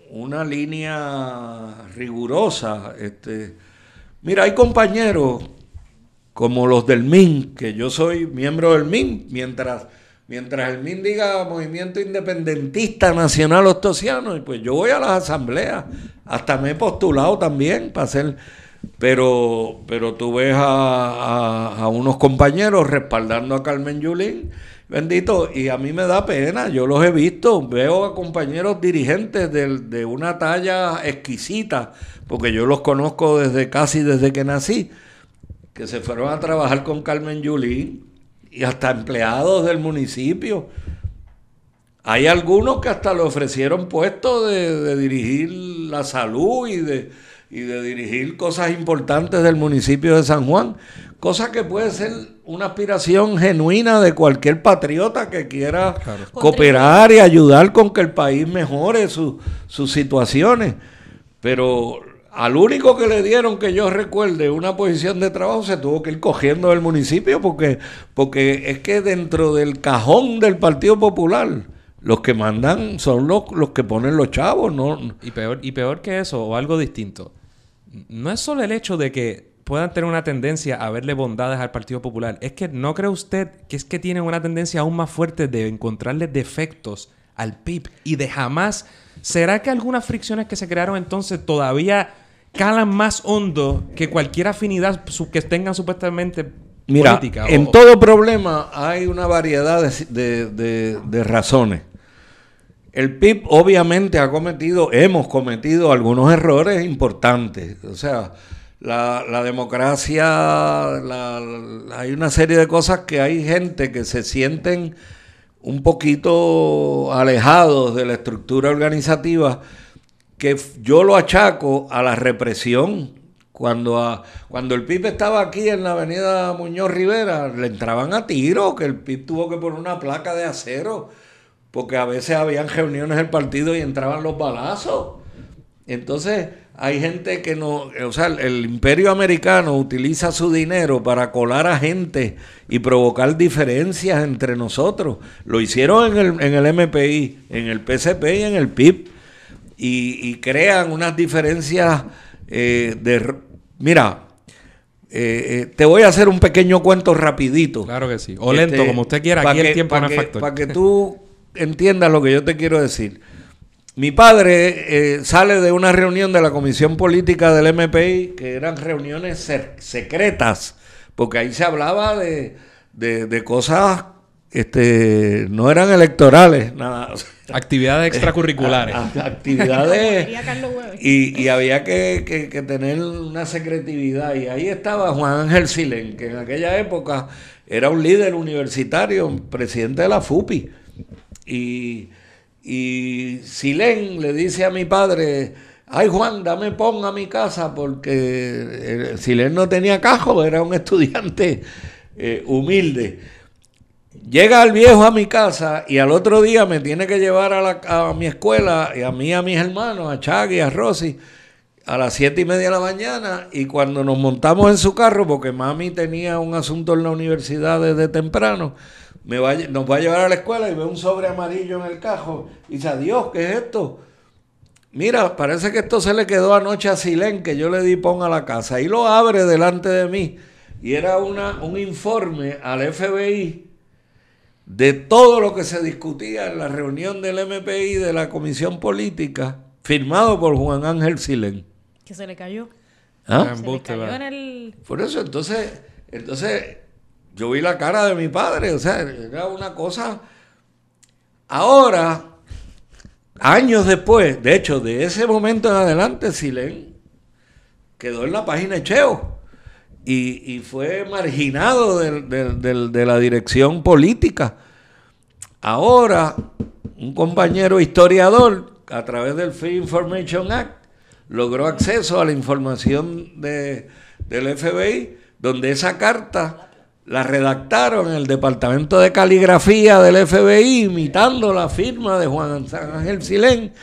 una línea rigurosa. Este, mira, hay compañeros como los del MIN, que yo soy miembro del MIN, mientras Mientras el MIN diga Movimiento Independentista Nacional Ostosiano, pues yo voy a las asambleas. Hasta me he postulado también para ser. Pero, pero tú ves a, unos compañeros respaldando a Carmen Yulín. Bendito, y a mí me da pena, yo los he visto, veo a compañeros dirigentes de, de, una talla exquisita, porque yo los conozco desde casi desde que nací, que se fueron a trabajar con Carmen Yulín y hasta empleados del municipio. Hay algunos que hasta le ofrecieron puestos de, dirigir la salud y de, y de dirigir cosas importantes del municipio de San Juan, cosa que puede ser una aspiración genuina de cualquier patriota que quiera cooperar y ayudar con que el país mejore sus situaciones. Pero al único que le dieron que yo recuerde una posición de trabajo se tuvo que ir cogiendo del municipio porque, porque es que dentro del cajón del Partido Popular los que mandan son los, los que ponen los chavos, ¿no? Y peor, y peor que eso, o algo distinto. No es solo el hecho de que puedan tener una tendencia a verle bondades al Partido Popular. Es que no cree usted que es que tienen una tendencia aún más fuerte de encontrarle defectos al PIB y de jamás. ¿Será que algunas fricciones que se crearon entonces todavía calan más hondo que cualquier afinidad que tengan supuestamente Mira, en todo problema hay una variedad de, razones. El PIB obviamente ha cometido, hemos cometido algunos errores importantes. O sea, la, democracia, hay una serie de cosas que hay gente que se sienten un poquito alejados de la estructura organizativa que yo lo achaco a la represión. Cuando, ah, cuando el PIB estaba aquí en la avenida Muñoz Rivera, le entraban a tiro, que el PIB tuvo que poner una placa de acero, porque a veces habían reuniones del partido y entraban los balazos. Entonces, hay gente que no, eh, o sea, el imperio americano utiliza su dinero para colar a gente y provocar diferencias entre nosotros. Lo hicieron en el, en el MPI, en el PCP y en el PIB y, crean unas diferencias eh, de... Mira, eh, eh, te voy a hacer un pequeño cuento rapidito. Claro que sí. O lento, este, como usted quiera. Aquí el tiempo no es Para que tú entiendas lo que yo te quiero decir. Mi padre sale de una reunión de la Comisión Política del MPI, que eran reuniones secretas, porque ahí se hablaba de, de, de cosas este, no eran electorales, nada. Actividades eh, extracurriculares. actividades. y, había que, tener una secretividad. Y ahí estaba Juan Ángel Silén, que en aquella época era un líder universitario, presidente de la FUPI. Y, y Silén le dice a mi padre, ay Juan, dame pon a mi casa, porque eh, Silén no tenía cajo, era un estudiante eh, humilde Llega el viejo a mi casa y al otro día me tiene que llevar a, mi escuela y a mí, a mis hermanos, a y a Rosy, a las siete y media de la mañana. Y cuando nos montamos en su carro, porque mami tenía un asunto en la universidad desde temprano, me va, nos va a llevar a la escuela y ve un sobre amarillo en el cajo. Y dice, Dios, ¿qué es esto? Mira, parece que esto se le quedó anoche a Silén, que yo le di pon a la casa. Y lo abre delante de mí. Y era una, un informe al FBI de todo lo que se discutía en la reunión del MPI de la Comisión Política, firmado por Juan Ángel Silén. Que se le cayó. ¿Ah? Se le cayó en el... Por eso, entonces, entonces, yo vi la cara de mi padre, o sea, era una cosa... Ahora, años después, de hecho, de ese momento en adelante, Silén quedó en la página de Cheo y, fue marginado de la dirección política. Ahora, un compañero historiador, a través del Free Information Act, logró acceso a la información del FBI, donde esa carta la redactaron en el Departamento de Caligrafía del FBI, imitando la firma de Juan Ángel Silén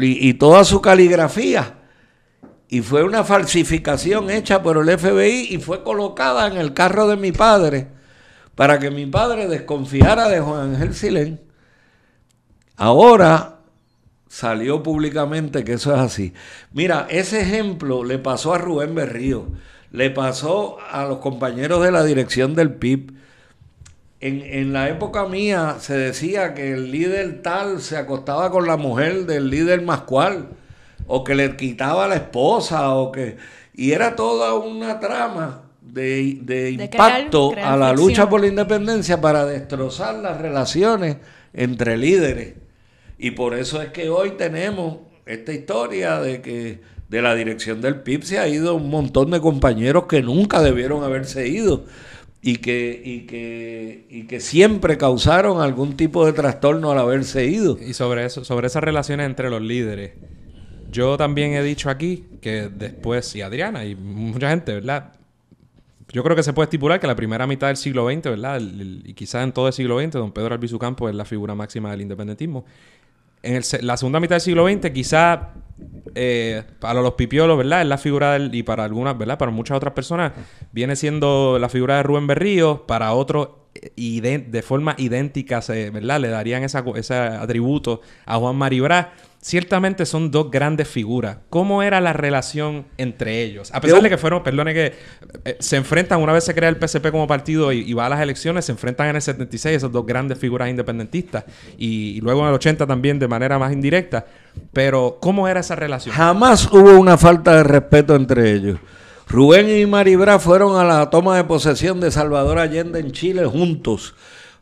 y toda su caligrafía. Y fue una falsificación hecha por el FBI y fue colocada en el carro de mi padre para que mi padre desconfiara de Juan Ángel Silén. Ahora salió públicamente que eso es así. Mira, ese ejemplo le pasó a Rubén Berrío, le pasó a los compañeros de la dirección del PIB. En, la época mía se decía que el líder tal se acostaba con la mujer del líder mascual o que le quitaba a la esposa, o que... Y era toda una trama de, impacto a la lucha por la independencia para destrozar las relaciones entre líderes. Y por eso es que hoy tenemos esta historia de que de la dirección del PIP se ha ido un montón de compañeros que nunca debieron haberse ido y que, y que, y que siempre causaron algún tipo de trastorno al haberse ido. Y sobre eso, sobre esas relaciones entre los líderes. Yo también he dicho aquí que después, y Adriana y mucha gente, ¿verdad? Yo creo que se puede estipular que la primera mitad del siglo XX, ¿verdad? y quizás en todo el siglo XX, don Pedro albizucampo es la figura máxima del independentismo. En la segunda mitad del siglo XX, quizás eh, para los pipiolos, ¿verdad? Es la figura del, y para algunas, ¿verdad? Para muchas otras personas, viene siendo la figura de Rubén Berrío, para otros y eh, de, forma idéntica, ¿verdad? Le darían ese atributo a Juan Maribra ciertamente son dos grandes figuras. ¿Cómo era la relación entre ellos? A pesar de que fueron, perdone que eh, se enfrentan, una vez se crea el PCP como partido y, va a las elecciones, se enfrentan en el 76 esas dos grandes figuras independentistas y, luego en el 80 también de manera más indirecta. Pero ¿cómo era esa relación? Jamás hubo una falta de respeto entre ellos. Rubén y Maribra fueron a la toma de posesión de Salvador Allende en Chile juntos.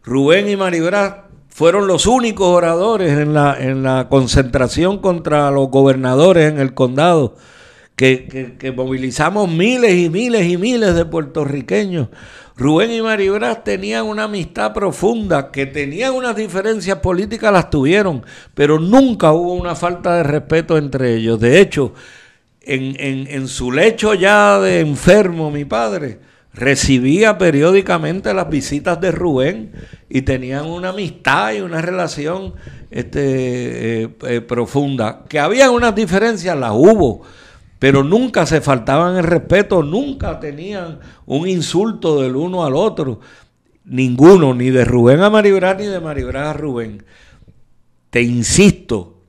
Rubén y Maribra fueron los únicos oradores en la, concentración contra los gobernadores en el condado, que, movilizamos miles y miles y miles de puertorriqueños. Rubén y Maribras tenían una amistad profunda, que tenían unas diferencias políticas, las tuvieron, pero nunca hubo una falta de respeto entre ellos. De hecho, en, en, en su lecho ya de enfermo, mi padre, recibía periódicamente las visitas de Rubén y tenían una amistad y una relación este, eh, eh, profunda. Que había unas diferencias, las hubo, pero nunca se faltaban el respeto, nunca tenían un insulto del uno al otro. Ninguno, ni de Rubén a Maribrar, ni de Maribrar a Rubén. Te insisto,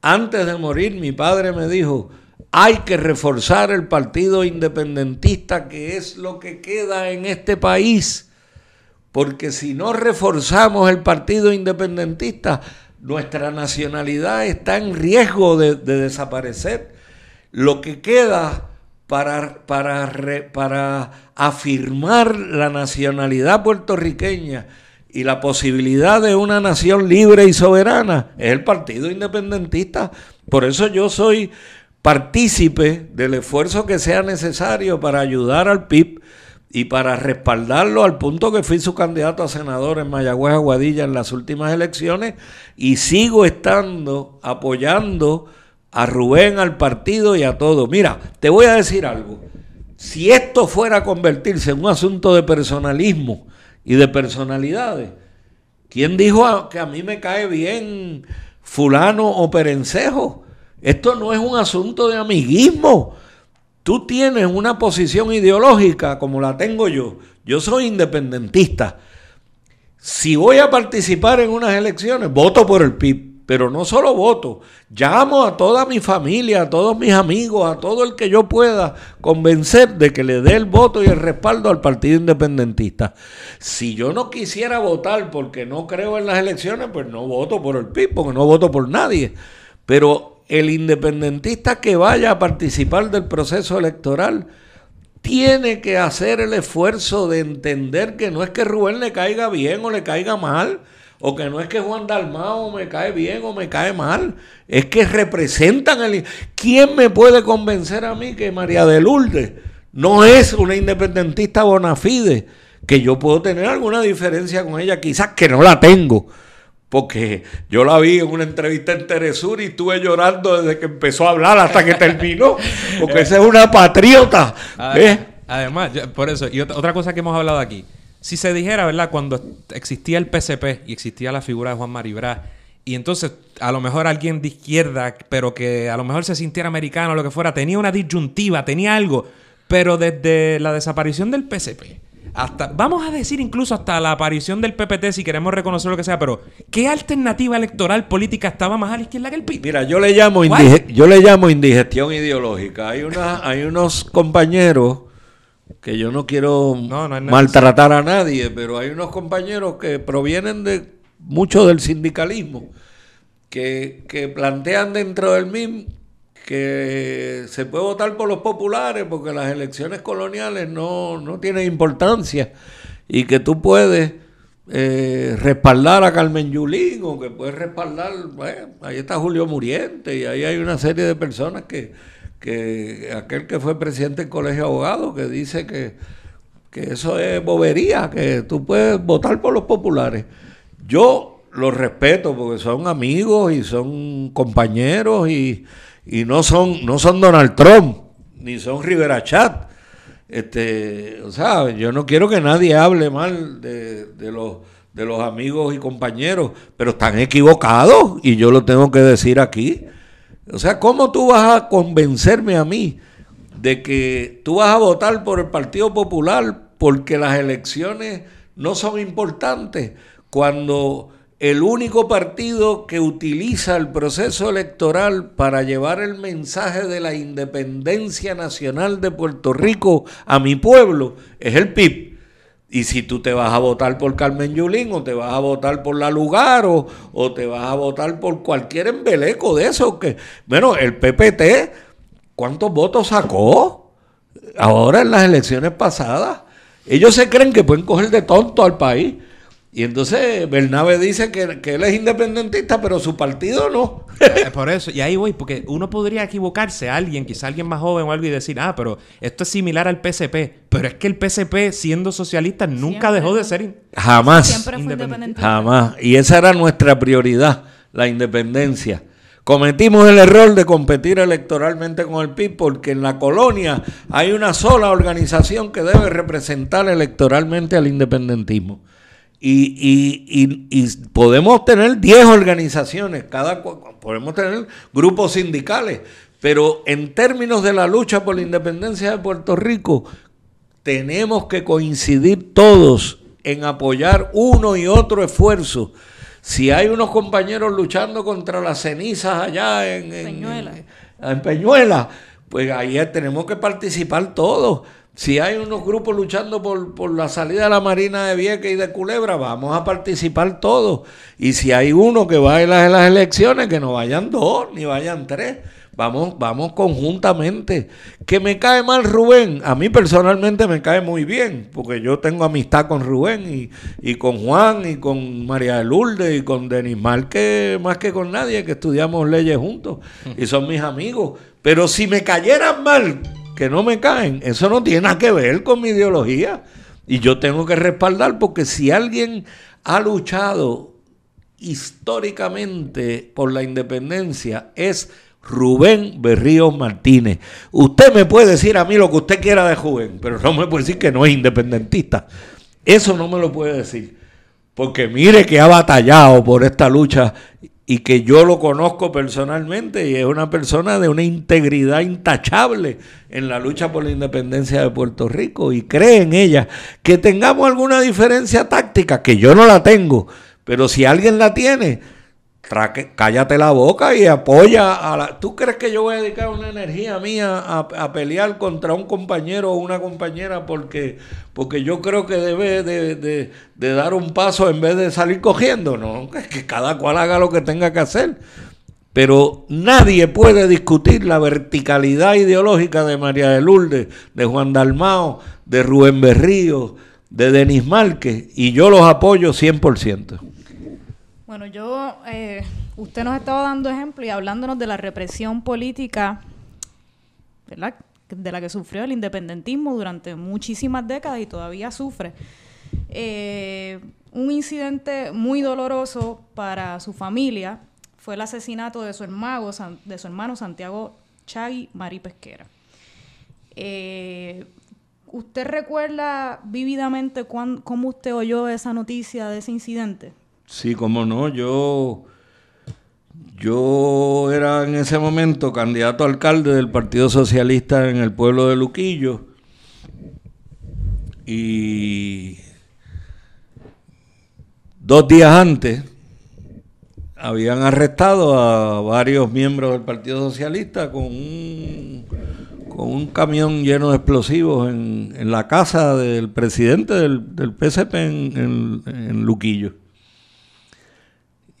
antes de morir mi padre me dijo, hay que reforzar el partido independentista, que es lo que queda en este país, porque si no reforzamos el partido independentista, nuestra nacionalidad está en riesgo de, desaparecer. Lo que queda para, para, para afirmar la nacionalidad puertorriqueña y la posibilidad de una nación libre y soberana es el Partido Independentista. Por eso yo soy partícipe del esfuerzo que sea necesario para ayudar al PIB y para respaldarlo al punto que fui su candidato a senador en Mayagüez Aguadilla en las últimas elecciones y sigo estando apoyando a Rubén, al partido y a todo. Mira, te voy a decir algo. Si esto fuera a convertirse en un asunto de personalismo y de personalidades, ¿quién dijo que a mí me cae bien fulano o perencejo? Esto no es un asunto de amiguismo. Tú tienes una posición ideológica como la tengo yo. Yo soy independentista. Si voy a participar en unas elecciones, voto por el PIB. Pero no solo voto, llamo a toda mi familia, a todos mis amigos, a todo el que yo pueda convencer de que le dé el voto y el respaldo al Partido Independentista. Si yo no quisiera votar porque no creo en las elecciones, pues no voto por el PIB, porque no voto por nadie. Pero el independentista que vaya a participar del proceso electoral tiene que hacer el esfuerzo de entender que no es que Rubén le caiga bien o le caiga mal, o que no es que Juan Dalmao me cae bien o me cae mal, es que representan el... ¿Quién me puede convencer a mí que María de Lourdes no es una independentista bona fide? Que yo puedo tener alguna diferencia con ella, quizás que no la tengo, porque yo la vi en una entrevista en Teresur y estuve llorando desde que empezó a hablar hasta que terminó, porque esa es una patriota. Ah, además, por eso, y otra, cosa que hemos hablado aquí, si se dijera, ¿verdad? Cuando existía el PCP y existía la figura de Juan Maribraz, y entonces a lo mejor alguien de izquierda, pero que a lo mejor se sintiera americano o lo que fuera, tenía una disyuntiva, tenía algo, pero desde la desaparición del PCP vamos a decir incluso hasta la aparición del PPT, si queremos reconocer lo que sea, pero ¿qué alternativa electoral política estaba más a la izquierda que el PIB? Mira, yo le llamo, yo le llamo indigestión ideológica. Hay, unos compañeros que yo no quiero maltratar a nadie, pero hay unos compañeros que provienen de mucho del sindicalismo, que, plantean dentro del mismo que se puede votar por los populares porque las elecciones coloniales no, tienen importancia y que tú puedes eh, respaldar a Carmen Yulín o que puedes respaldar, bueno, ahí está Julio Muriente y ahí hay una serie de personas que, aquel que fue presidente del Colegio de Abogados que dice que, que eso es bobería, que tú puedes votar por los populares. Yo los respeto porque son amigos y son compañeros y y no son, no son Donald Trump, ni son Rivera Chat. Este, o sea, yo no quiero que nadie hable mal de, de, los, de los amigos y compañeros, pero están equivocados y yo lo tengo que decir aquí. O sea, ¿cómo tú vas a convencerme a mí de que tú vas a votar por el Partido Popular porque las elecciones no son importantes cuando el único partido que utiliza el proceso electoral para llevar el mensaje de la independencia nacional de Puerto Rico a mi pueblo es el PIB. Y si tú te vas a votar por Carmen Yulín, o te vas a votar por la Lugaro, o te vas a votar por cualquier embeleco de eso, que, bueno, el PPT, ¿cuántos votos sacó? Ahora en las elecciones pasadas. Ellos se creen que pueden coger de tonto al país. Y entonces Bernabe dice que, él es independentista, pero su partido no. Eh, por eso, y ahí voy, porque uno podría equivocarse, alguien, quizá alguien más joven o algo, y decir, ah, pero esto es similar al PCP. Pero es que el PCP, siendo socialista, nunca dejó de ser jamás, siempre fue independentista. Jamás. Y esa era nuestra prioridad, la independencia. Cometimos el error de competir electoralmente con el PIB porque en la colonia hay una sola organización que debe representar electoralmente al independentismo. Y, podemos tener 10 organizaciones, cada podemos tener grupos sindicales, pero en términos de la lucha por la independencia de Puerto Rico, tenemos que coincidir todos en apoyar uno y otro esfuerzo. Si hay unos compañeros luchando contra las cenizas allá en, en en Peñuela pues ahí tenemos que participar todos si hay unos grupos luchando por, la salida de la Marina de Vieques y de Culebra, vamos a participar todos. Y si hay uno que va a las, las elecciones, que no vayan dos, ni vayan tres. Vamos, vamos conjuntamente. Que me cae mal Rubén, a mí personalmente me cae muy bien, porque yo tengo amistad con Rubén y, y con Juan y con María de Lourdes y con Denis Marque, más que con nadie, que estudiamos leyes juntos y son mis amigos. Pero si me cayeran mal, que no me caen, eso no tiene nada que ver con mi ideología. Y yo tengo que respaldar porque si alguien ha luchado históricamente por la independencia es Rubén Berrío Martínez. Usted me puede decir a mí lo que usted quiera de Rubén, pero no me puede decir que no es independentista. Eso no me lo puede decir. Porque mire que ha batallado por esta lucha y que yo lo conozco personalmente y es una persona de una integridad intachable en la lucha por la independencia de Puerto Rico y cree en ella. Que tengamos alguna diferencia táctica, que yo no la tengo, pero si alguien la tiene, cállate la boca y apoya a la... ¿Tú crees que yo voy a dedicar una energía mía a, pelear contra un compañero o una compañera porque, porque yo creo que debe de, dar un paso en vez de salir cogiendo? No, es que cada cual haga lo que tenga que hacer. Pero nadie puede discutir la verticalidad ideológica de María de Lourdes, de Juan Dalmao, de Rubén Berrío, de Denis Márquez, y yo los apoyo 100%. Bueno, yo, eh, usted nos estaba dando ejemplo y hablándonos de la represión política, ¿verdad? De la que sufrió el independentismo durante muchísimas décadas y todavía sufre. Eh, un incidente muy doloroso para su familia fue el asesinato de su hermano, de su hermano Santiago Chagui Marí Pesquera. Eh, ¿Usted recuerda vívidamente cómo usted oyó esa noticia de ese incidente? Sí, cómo no, yo... Yo era en ese momento candidato a alcalde del Partido Socialista en el pueblo de Luquillo y dos días antes habían arrestado a varios miembros del Partido Socialista con un, con un camión lleno de explosivos en, la casa del presidente del, del PSP en Luquillo.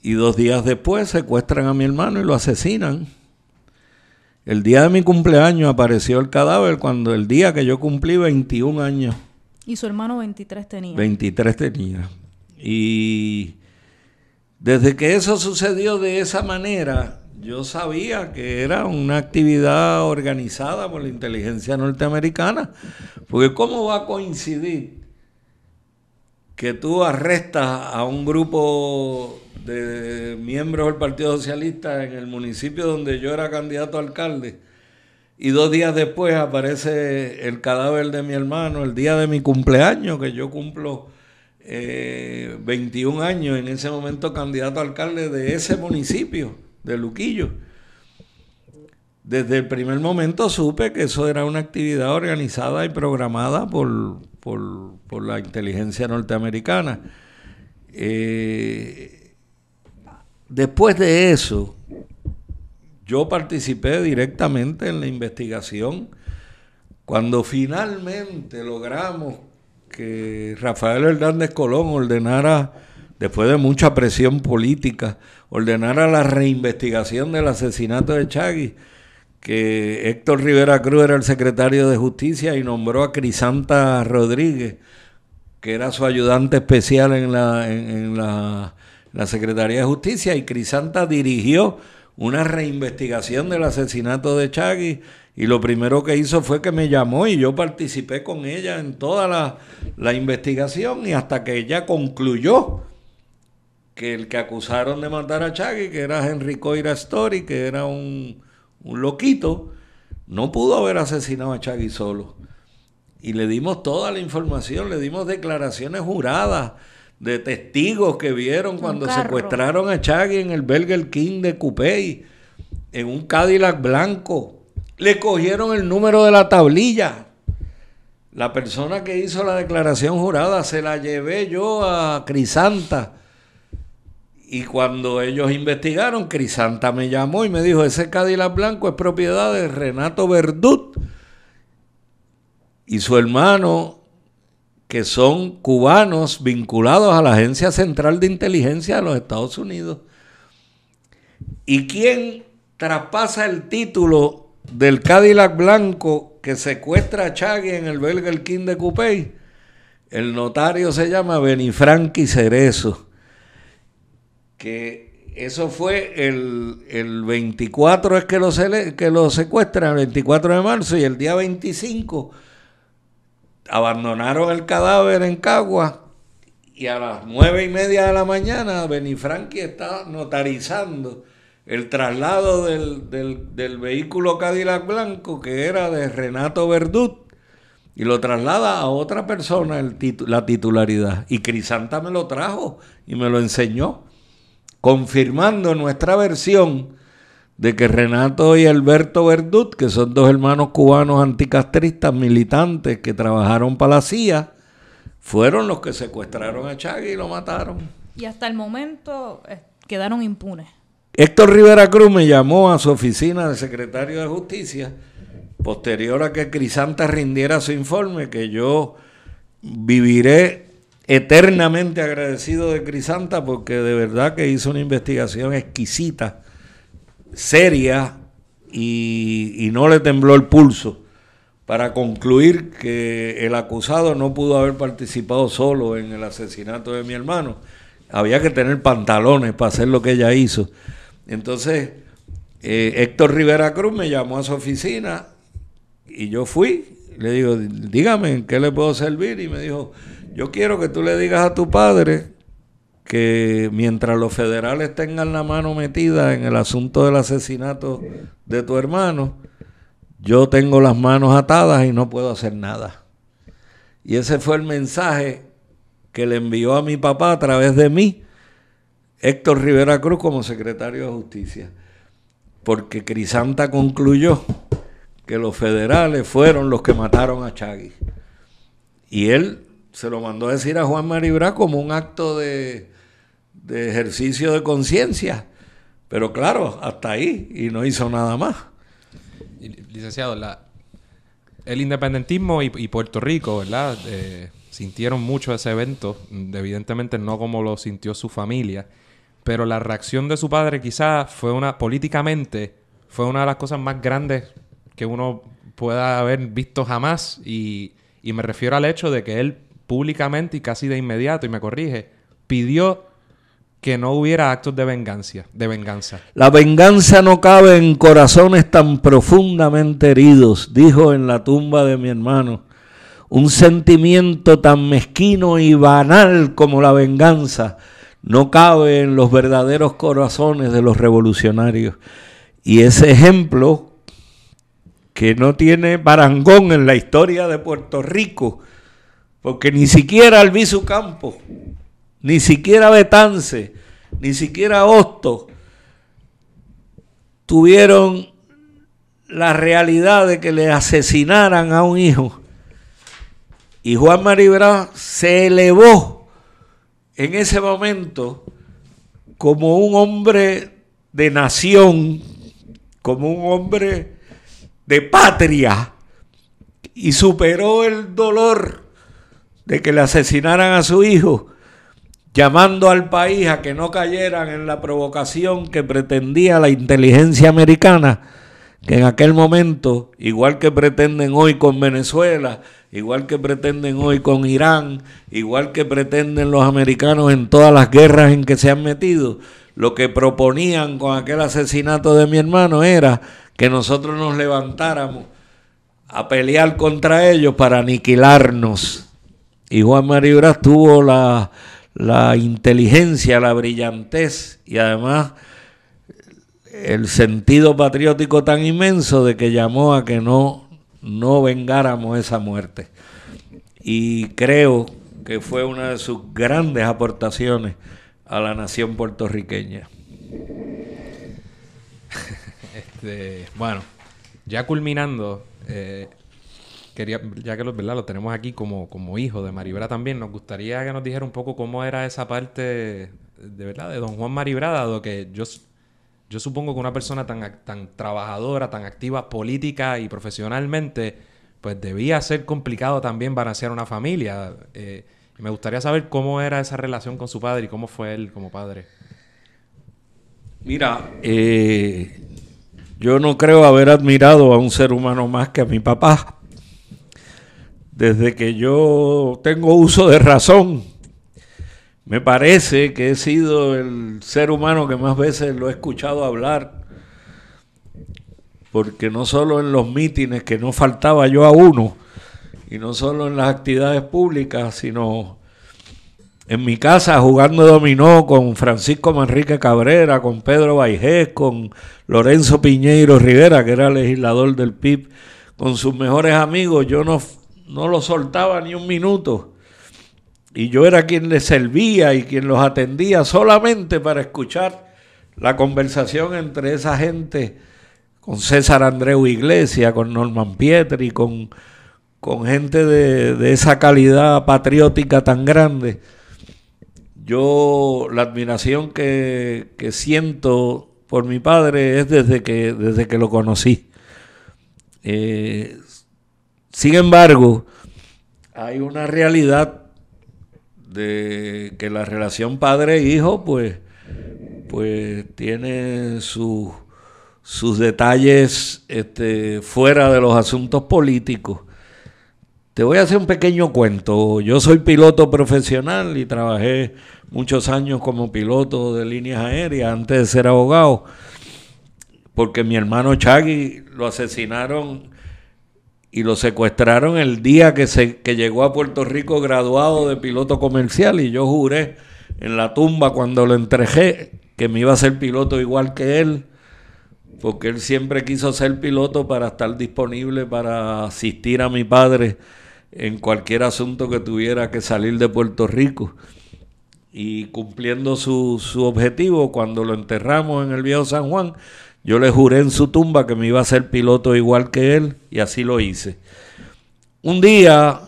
Y dos días después secuestran a mi hermano y lo asesinan. El día de mi cumpleaños apareció el cadáver cuando el día que yo cumplí 21 años. Y su hermano 23 tenía. 23 tenía. Y desde que eso sucedió de esa manera, yo sabía que era una actividad organizada por la inteligencia norteamericana. Porque ¿cómo va a coincidir que tú arrestas a un grupo de miembros del Partido Socialista en el municipio donde yo era candidato a alcalde. Y dos días después aparece el cadáver de mi hermano, el día de mi cumpleaños, que yo cumplo 21 eh, años, en ese momento candidato a alcalde de ese municipio, de Luquillo. Desde el primer momento supe que eso era una actividad organizada y programada por, por la inteligencia norteamericana. Eh, Después de eso, yo participé directamente en la investigación. Cuando finalmente logramos que Rafael Hernández Colón ordenara, después de mucha presión política, ordenara la reinvestigación del asesinato de Chagui, que Héctor Rivera Cruz era el secretario de Justicia y nombró a Crisanta Rodríguez, que era su ayudante especial en la, en la la Secretaría de Justicia y Crisanta dirigió una reinvestigación del asesinato de Chagui y lo primero que hizo fue que me llamó y yo participé con ella en toda la, investigación y hasta que ella concluyó que el que acusaron de matar a Chagui, que era Enrico Story que era un, un loquito, no pudo haber asesinado a Chagui solo. Y le dimos toda la información, le dimos declaraciones juradas de testigos que vieron cuando secuestraron a Chagui en el Belger King de Coupey, en un Cadillac blanco. Le cogieron el número de la tablilla. La persona que hizo la declaración jurada se la llevé yo a Crisanta. Y cuando ellos investigaron, Crisanta me llamó y me dijo, ese Cadillac blanco es propiedad de Renato Verdut y su hermano que son cubanos vinculados a la Agencia Central de Inteligencia de los Estados Unidos. ¿Y quién traspasa el título del Cadillac blanco que secuestra a Chagui en el belga el King de Coupey? El notario se llama Benifranqui Cerezo, que eso fue el, 24 es que lo, que lo secuestran, el 24 de marzo, y el día 25 abandonaron el cadáver en Cagua y a las nueve y media de la mañana Benifranqui está notarizando el traslado del, vehículo Cadillac Blanco que era de Renato Verdut y lo traslada a otra persona la titularidad. Y Crisanta me lo trajo y me lo enseñó, confirmando nuestra versión de que Renato y Alberto Verdut, que son dos hermanos cubanos anticastristas militantes que trabajaron para la CIA, fueron los que secuestraron a Chagui y lo mataron. Y hasta el momento eh, quedaron impunes. Héctor Rivera Cruz me llamó a su oficina de secretario de Justicia, posterior a que Crisanta rindiera su informe, que yo viviré eternamente agradecido de Crisanta porque de verdad que hizo una investigación exquisita seria y, no le tembló el pulso para concluir que el acusado no pudo haber participado solo en el asesinato de mi hermano. Había que tener pantalones para hacer lo que ella hizo. Entonces, eh, Héctor Rivera Cruz me llamó a su oficina y yo fui. Le digo, dígame, ¿en qué le puedo servir? Y me dijo, yo quiero que tú le digas a tu padre que mientras los federales tengan la mano metida en el asunto del asesinato de tu hermano, yo tengo las manos atadas y no puedo hacer nada. Y ese fue el mensaje que le envió a mi papá a través de mí, Héctor Rivera Cruz, como secretario de Justicia. Porque Crisanta concluyó que los federales fueron los que mataron a Chagui. Y él se lo mandó a decir a Juan Maribra como un acto de, ejercicio de conciencia. Pero claro, hasta ahí y no hizo nada más. Licenciado, la, el independentismo y, Puerto Rico, ¿verdad? Eh, sintieron mucho ese evento, mm, evidentemente no como lo sintió su familia, pero la reacción de su padre quizás fue una, políticamente, fue una de las cosas más grandes que uno pueda haber visto jamás y me refiero al hecho de que él públicamente y casi de inmediato, y me corrige, pidió que no hubiera actos de venganza, de venganza. La venganza no cabe en corazones tan profundamente heridos, dijo en la tumba de mi hermano. Un sentimiento tan mezquino y banal como la venganza no cabe en los verdaderos corazones de los revolucionarios. Y ese ejemplo, que no tiene parangón en la historia de Puerto Rico, porque ni siquiera su Campo, ni siquiera Betance, ni siquiera Hosto tuvieron la realidad de que le asesinaran a un hijo. Y Juan Maribra se elevó en ese momento como un hombre de nación, como un hombre de patria, y superó el dolor de que le asesinaran a su hijo, llamando al país a que no cayeran en la provocación que pretendía la inteligencia americana, que en aquel momento, igual que pretenden hoy con Venezuela, igual que pretenden hoy con Irán, igual que pretenden los americanos en todas las guerras en que se han metido, lo que proponían con aquel asesinato de mi hermano era que nosotros nos levantáramos a pelear contra ellos para aniquilarnos. Y Juan Mario tuvo la, inteligencia, la brillantez y además el sentido patriótico tan inmenso de que llamó a que no, no vengáramos esa muerte. Y creo que fue una de sus grandes aportaciones a la nación puertorriqueña. Este, bueno, ya culminando, eh, ya que lo, ¿verdad? lo tenemos aquí como, como hijo de Maribra también, nos gustaría que nos dijera un poco cómo era esa parte de verdad de don Juan Maribra, dado que yo, yo supongo que una persona tan, trabajadora, tan activa política y profesionalmente, pues debía ser complicado también balancear una familia. Eh, me gustaría saber cómo era esa relación con su padre y cómo fue él como padre. Mira, eh, yo no creo haber admirado a un ser humano más que a mi papá desde que yo tengo uso de razón, me parece que he sido el ser humano que más veces lo he escuchado hablar, porque no solo en los mítines, que no faltaba yo a uno, y no solo en las actividades públicas, sino en mi casa jugando dominó con Francisco Manrique Cabrera, con Pedro Baigés, con Lorenzo Piñeiro Rivera, que era legislador del PIB, con sus mejores amigos, yo no no lo soltaba ni un minuto. Y yo era quien les servía y quien los atendía solamente para escuchar la conversación entre esa gente con César Andreu Iglesia, con Norman Pietri, con, con gente de, esa calidad patriótica tan grande. Yo la admiración que, siento por mi padre es desde que, desde que lo conocí. Eh, sin embargo, hay una realidad de que la relación padre-hijo, e pues, pues tiene sus detalles este, fuera de los asuntos políticos. Te voy a hacer un pequeño cuento. Yo soy piloto profesional y trabajé muchos años como piloto de líneas aéreas antes de ser abogado, porque mi hermano Chagui lo asesinaron y lo secuestraron el día que, se, llegó a Puerto Rico graduado de piloto comercial y yo juré en la tumba cuando lo entregué que me iba a ser piloto igual que él, porque él siempre quiso ser piloto para estar disponible para asistir a mi padre en cualquier asunto que tuviera que salir de Puerto Rico. Y cumpliendo su, su objetivo, cuando lo enterramos en el viejo San Juan, yo le juré en su tumba que me iba a ser piloto igual que él y así lo hice. Un día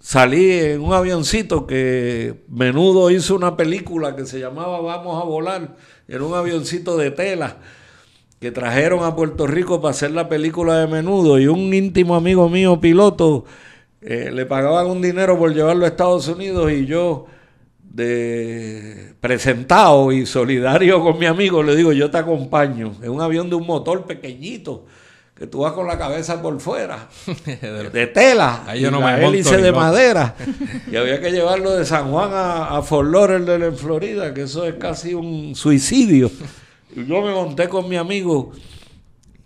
salí en un avioncito que menudo hizo una película que se llamaba Vamos a volar. Era un avioncito de tela que trajeron a Puerto Rico para hacer la película de menudo y un íntimo amigo mío piloto eh, le pagaban un dinero por llevarlo a Estados Unidos y yo de presentado y solidario con mi amigo, le digo, yo te acompaño. Es un avión de un motor pequeñito que tú vas con la cabeza por fuera, de tela, Ahí la hélice de madera. y había que llevarlo de San Juan a, a Fort Lauderdale en Florida, que eso es casi un suicidio. Yo me monté con mi amigo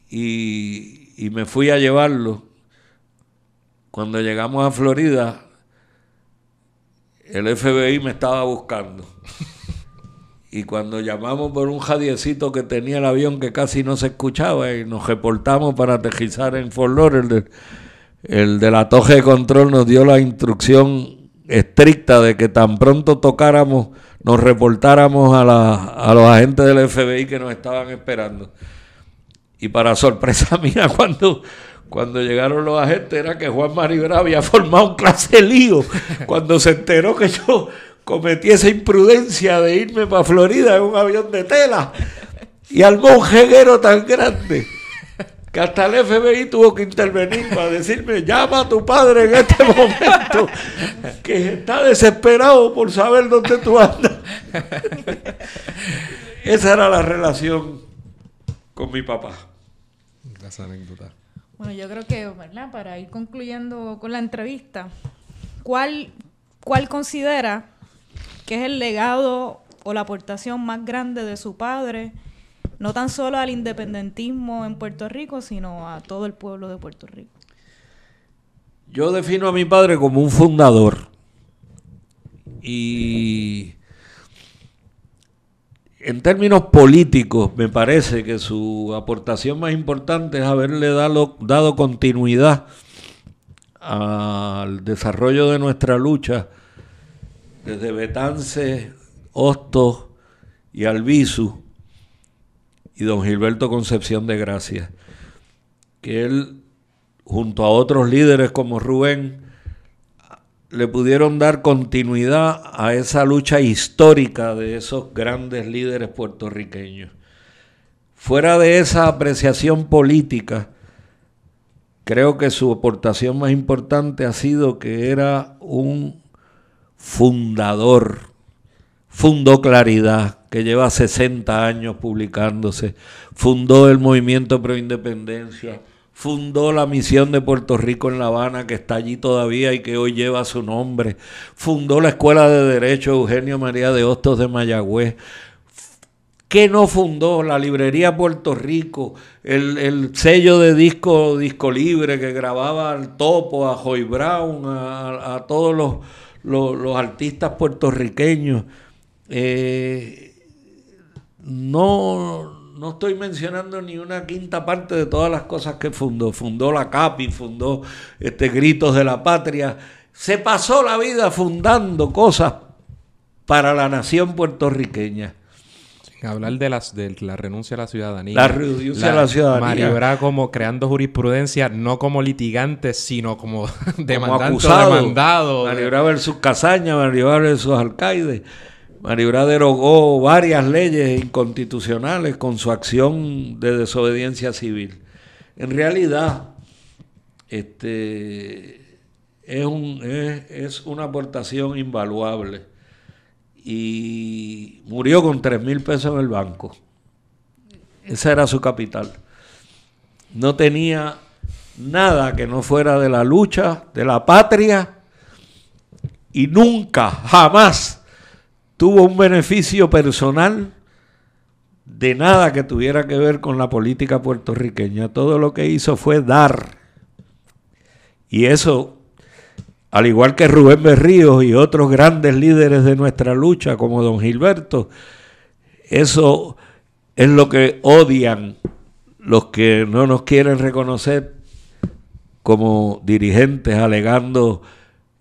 y, y me fui a llevarlo. Cuando llegamos a Florida, el FBI me estaba buscando. Y cuando llamamos por un jadiecito que tenía el avión que casi no se escuchaba y nos reportamos para aterrizar en Fort el de la toje de control nos dio la instrucción estricta de que tan pronto tocáramos, nos reportáramos a, la, a los agentes del FBI que nos estaban esperando. Y para sorpresa mía, cuando, cuando llegaron los agentes era que Juan Mario había formado un clase lío. Cuando se enteró que yo cometí esa imprudencia de irme para Florida en un avión de tela y al un jeguero tan grande que hasta el FBI tuvo que intervenir para decirme, llama a tu padre en este momento, que está desesperado por saber dónde tú andas. Esa era la relación con mi papá. saben bueno, yo creo que, ¿verdad? Para ir concluyendo con la entrevista, ¿cuál, considera que es el legado o la aportación más grande de su padre, no tan solo al independentismo en Puerto Rico, sino a todo el pueblo de Puerto Rico? Yo defino a mi padre como un fundador. Y en términos políticos, me parece que su aportación más importante es haberle dado, continuidad al desarrollo de nuestra lucha desde Betance, Hostos y Albizu y don Gilberto Concepción de Gracia, que él, junto a otros líderes como Rubén, le pudieron dar continuidad a esa lucha histórica de esos grandes líderes puertorriqueños. Fuera de esa apreciación política, creo que su aportación más importante ha sido que era un fundador, fundó Claridad, que lleva 60 años publicándose, fundó el movimiento pro independencia, fundó la misión de Puerto Rico en La Habana, que está allí todavía y que hoy lleva su nombre, fundó la Escuela de Derecho Eugenio María de Hostos de Mayagüez, ¿Qué no fundó la librería Puerto Rico, el, sello de disco, disco libre que grababa al Topo, a Joy Brown, a, todos los, artistas puertorriqueños. Eh, no no estoy mencionando ni una quinta parte de todas las cosas que fundó. Fundó la CAPI, fundó este, Gritos de la Patria. Se pasó la vida fundando cosas para la nación puertorriqueña. hablar de, las, de la renuncia a la ciudadanía. La renuncia a la ciudadanía. Maribra como creando jurisprudencia, no como litigante, sino como, como demandante acusado. demandado. Maribra versus Casaña, Maribra versus Alcaide. Maribra derogó varias leyes inconstitucionales con su acción de desobediencia civil. En realidad, este, es, una aportación invaluable. Y murió con tres mil pesos en el banco. Esa era su capital. No tenía nada que no fuera de la lucha, de la patria, y nunca, jamás tuvo un beneficio personal de nada que tuviera que ver con la política puertorriqueña. Todo lo que hizo fue dar. Y eso, al igual que Rubén Berríos y otros grandes líderes de nuestra lucha, como don Gilberto, eso es lo que odian los que no nos quieren reconocer como dirigentes alegando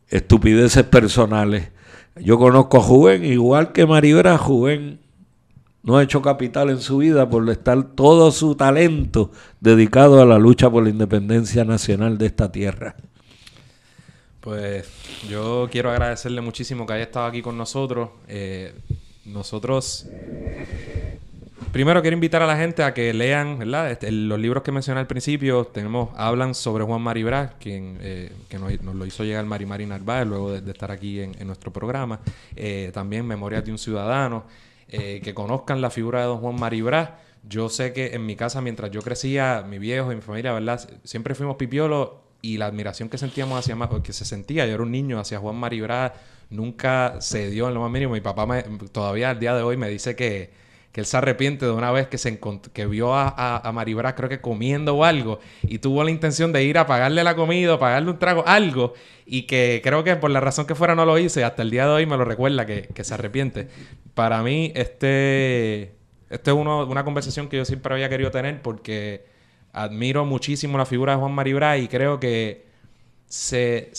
estupideces personales. Yo conozco a Juven, igual que Maribera, Juven no ha hecho capital en su vida por estar todo su talento dedicado a la lucha por la independencia nacional de esta tierra. Pues yo quiero agradecerle muchísimo que haya estado aquí con nosotros. Eh, nosotros primero quiero invitar a la gente a que lean, ¿verdad? Este, los libros que mencioné al principio tenemos, hablan sobre Juan Mari Brás, quien eh, que nos, lo hizo llegar Mari Mari Narváez luego de, estar aquí en, nuestro programa. Eh, también Memorias de un Ciudadano. Eh, que conozcan la figura de don Juan Mari Brás. Yo sé que en mi casa, mientras yo crecía, mi viejo y mi familia, ¿verdad? Siempre fuimos pipiolos y la admiración que sentíamos hacia más, que se sentía, yo era un niño hacia Juan Maribras, nunca se dio en lo más mínimo. Mi papá todavía al día de hoy me dice que, que él se arrepiente de una vez que, se que vio a, a, creo que comiendo o algo, y tuvo la intención de ir a pagarle la comida, pagarle un trago, algo, y que creo que por la razón que fuera no lo hice, hasta el día de hoy me lo recuerda que, se arrepiente. Para mí, este, este es una conversación que yo siempre había querido tener porque admiro muchísimo la figura de Juan Maribra y creo que se,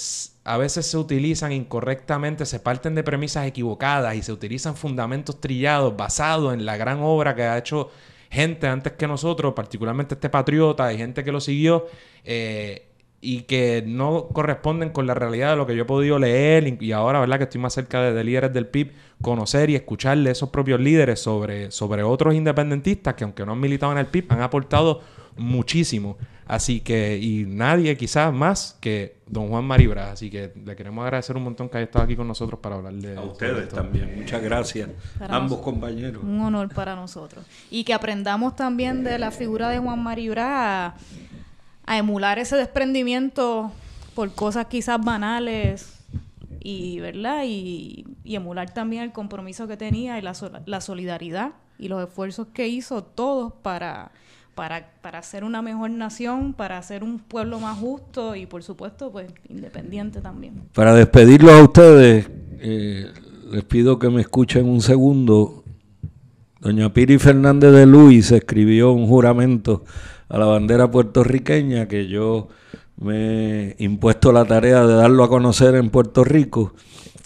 a veces se utilizan incorrectamente, se parten de premisas equivocadas y se utilizan fundamentos trillados basados en la gran obra que ha hecho gente antes que nosotros, particularmente este patriota y gente que lo siguió, eh, y que no corresponden con la realidad de lo que yo he podido leer y ahora, ¿verdad? Que estoy más cerca de, líderes del PIB, conocer y escucharle a esos propios líderes sobre, sobre otros independentistas que aunque no han militado en el PIB, han aportado muchísimo Así que, y nadie quizás más que don Juan Maribra. Así que le queremos agradecer un montón que haya estado aquí con nosotros para hablar de... A ustedes también, muchas gracias. ambos compañeros. Un honor para nosotros. Y que aprendamos también de la figura de Juan Maribraz a, a emular ese desprendimiento por cosas quizás banales y, ¿verdad? Y, emular también el compromiso que tenía y la, la solidaridad y los esfuerzos que hizo todos para para, para ser una mejor nación, para ser un pueblo más justo y por supuesto pues independiente también. Para despedirlos a ustedes, eh, les pido que me escuchen un segundo. Doña Piri Fernández de Luis escribió un juramento a la bandera puertorriqueña que yo me he impuesto la tarea de darlo a conocer en Puerto Rico.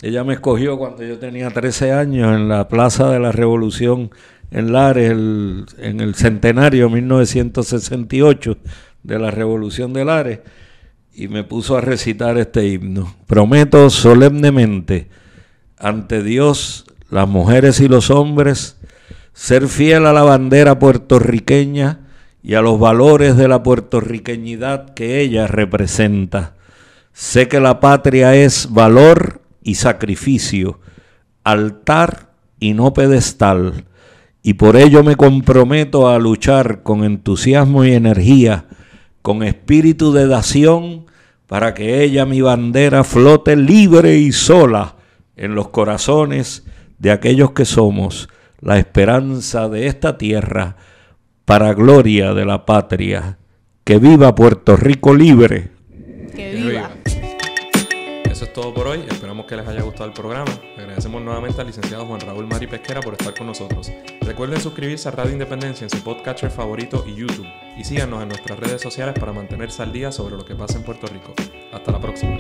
Ella me escogió cuando yo tenía 13 años en la Plaza de la Revolución en en el centenario 1968 de la Revolución de Lares y me puso a recitar este himno. Prometo solemnemente ante Dios, las mujeres y los hombres, ser fiel a la bandera puertorriqueña y a los valores de la puertorriqueñidad que ella representa. Sé que la patria es valor y sacrificio, altar y no pedestal y por ello me comprometo a luchar con entusiasmo y energía, con espíritu de dación, para que ella, mi bandera, flote libre y sola en los corazones de aquellos que somos la esperanza de esta tierra para gloria de la patria. Que viva Puerto Rico libre. Que viva es todo por hoy. Esperamos que les haya gustado el programa. Agradecemos nuevamente al licenciado Juan Raúl Mari Pesquera por estar con nosotros. Recuerden suscribirse a Radio Independencia en su podcatcher favorito y YouTube. Y síganos en nuestras redes sociales para mantenerse al día sobre lo que pasa en Puerto Rico. Hasta la próxima.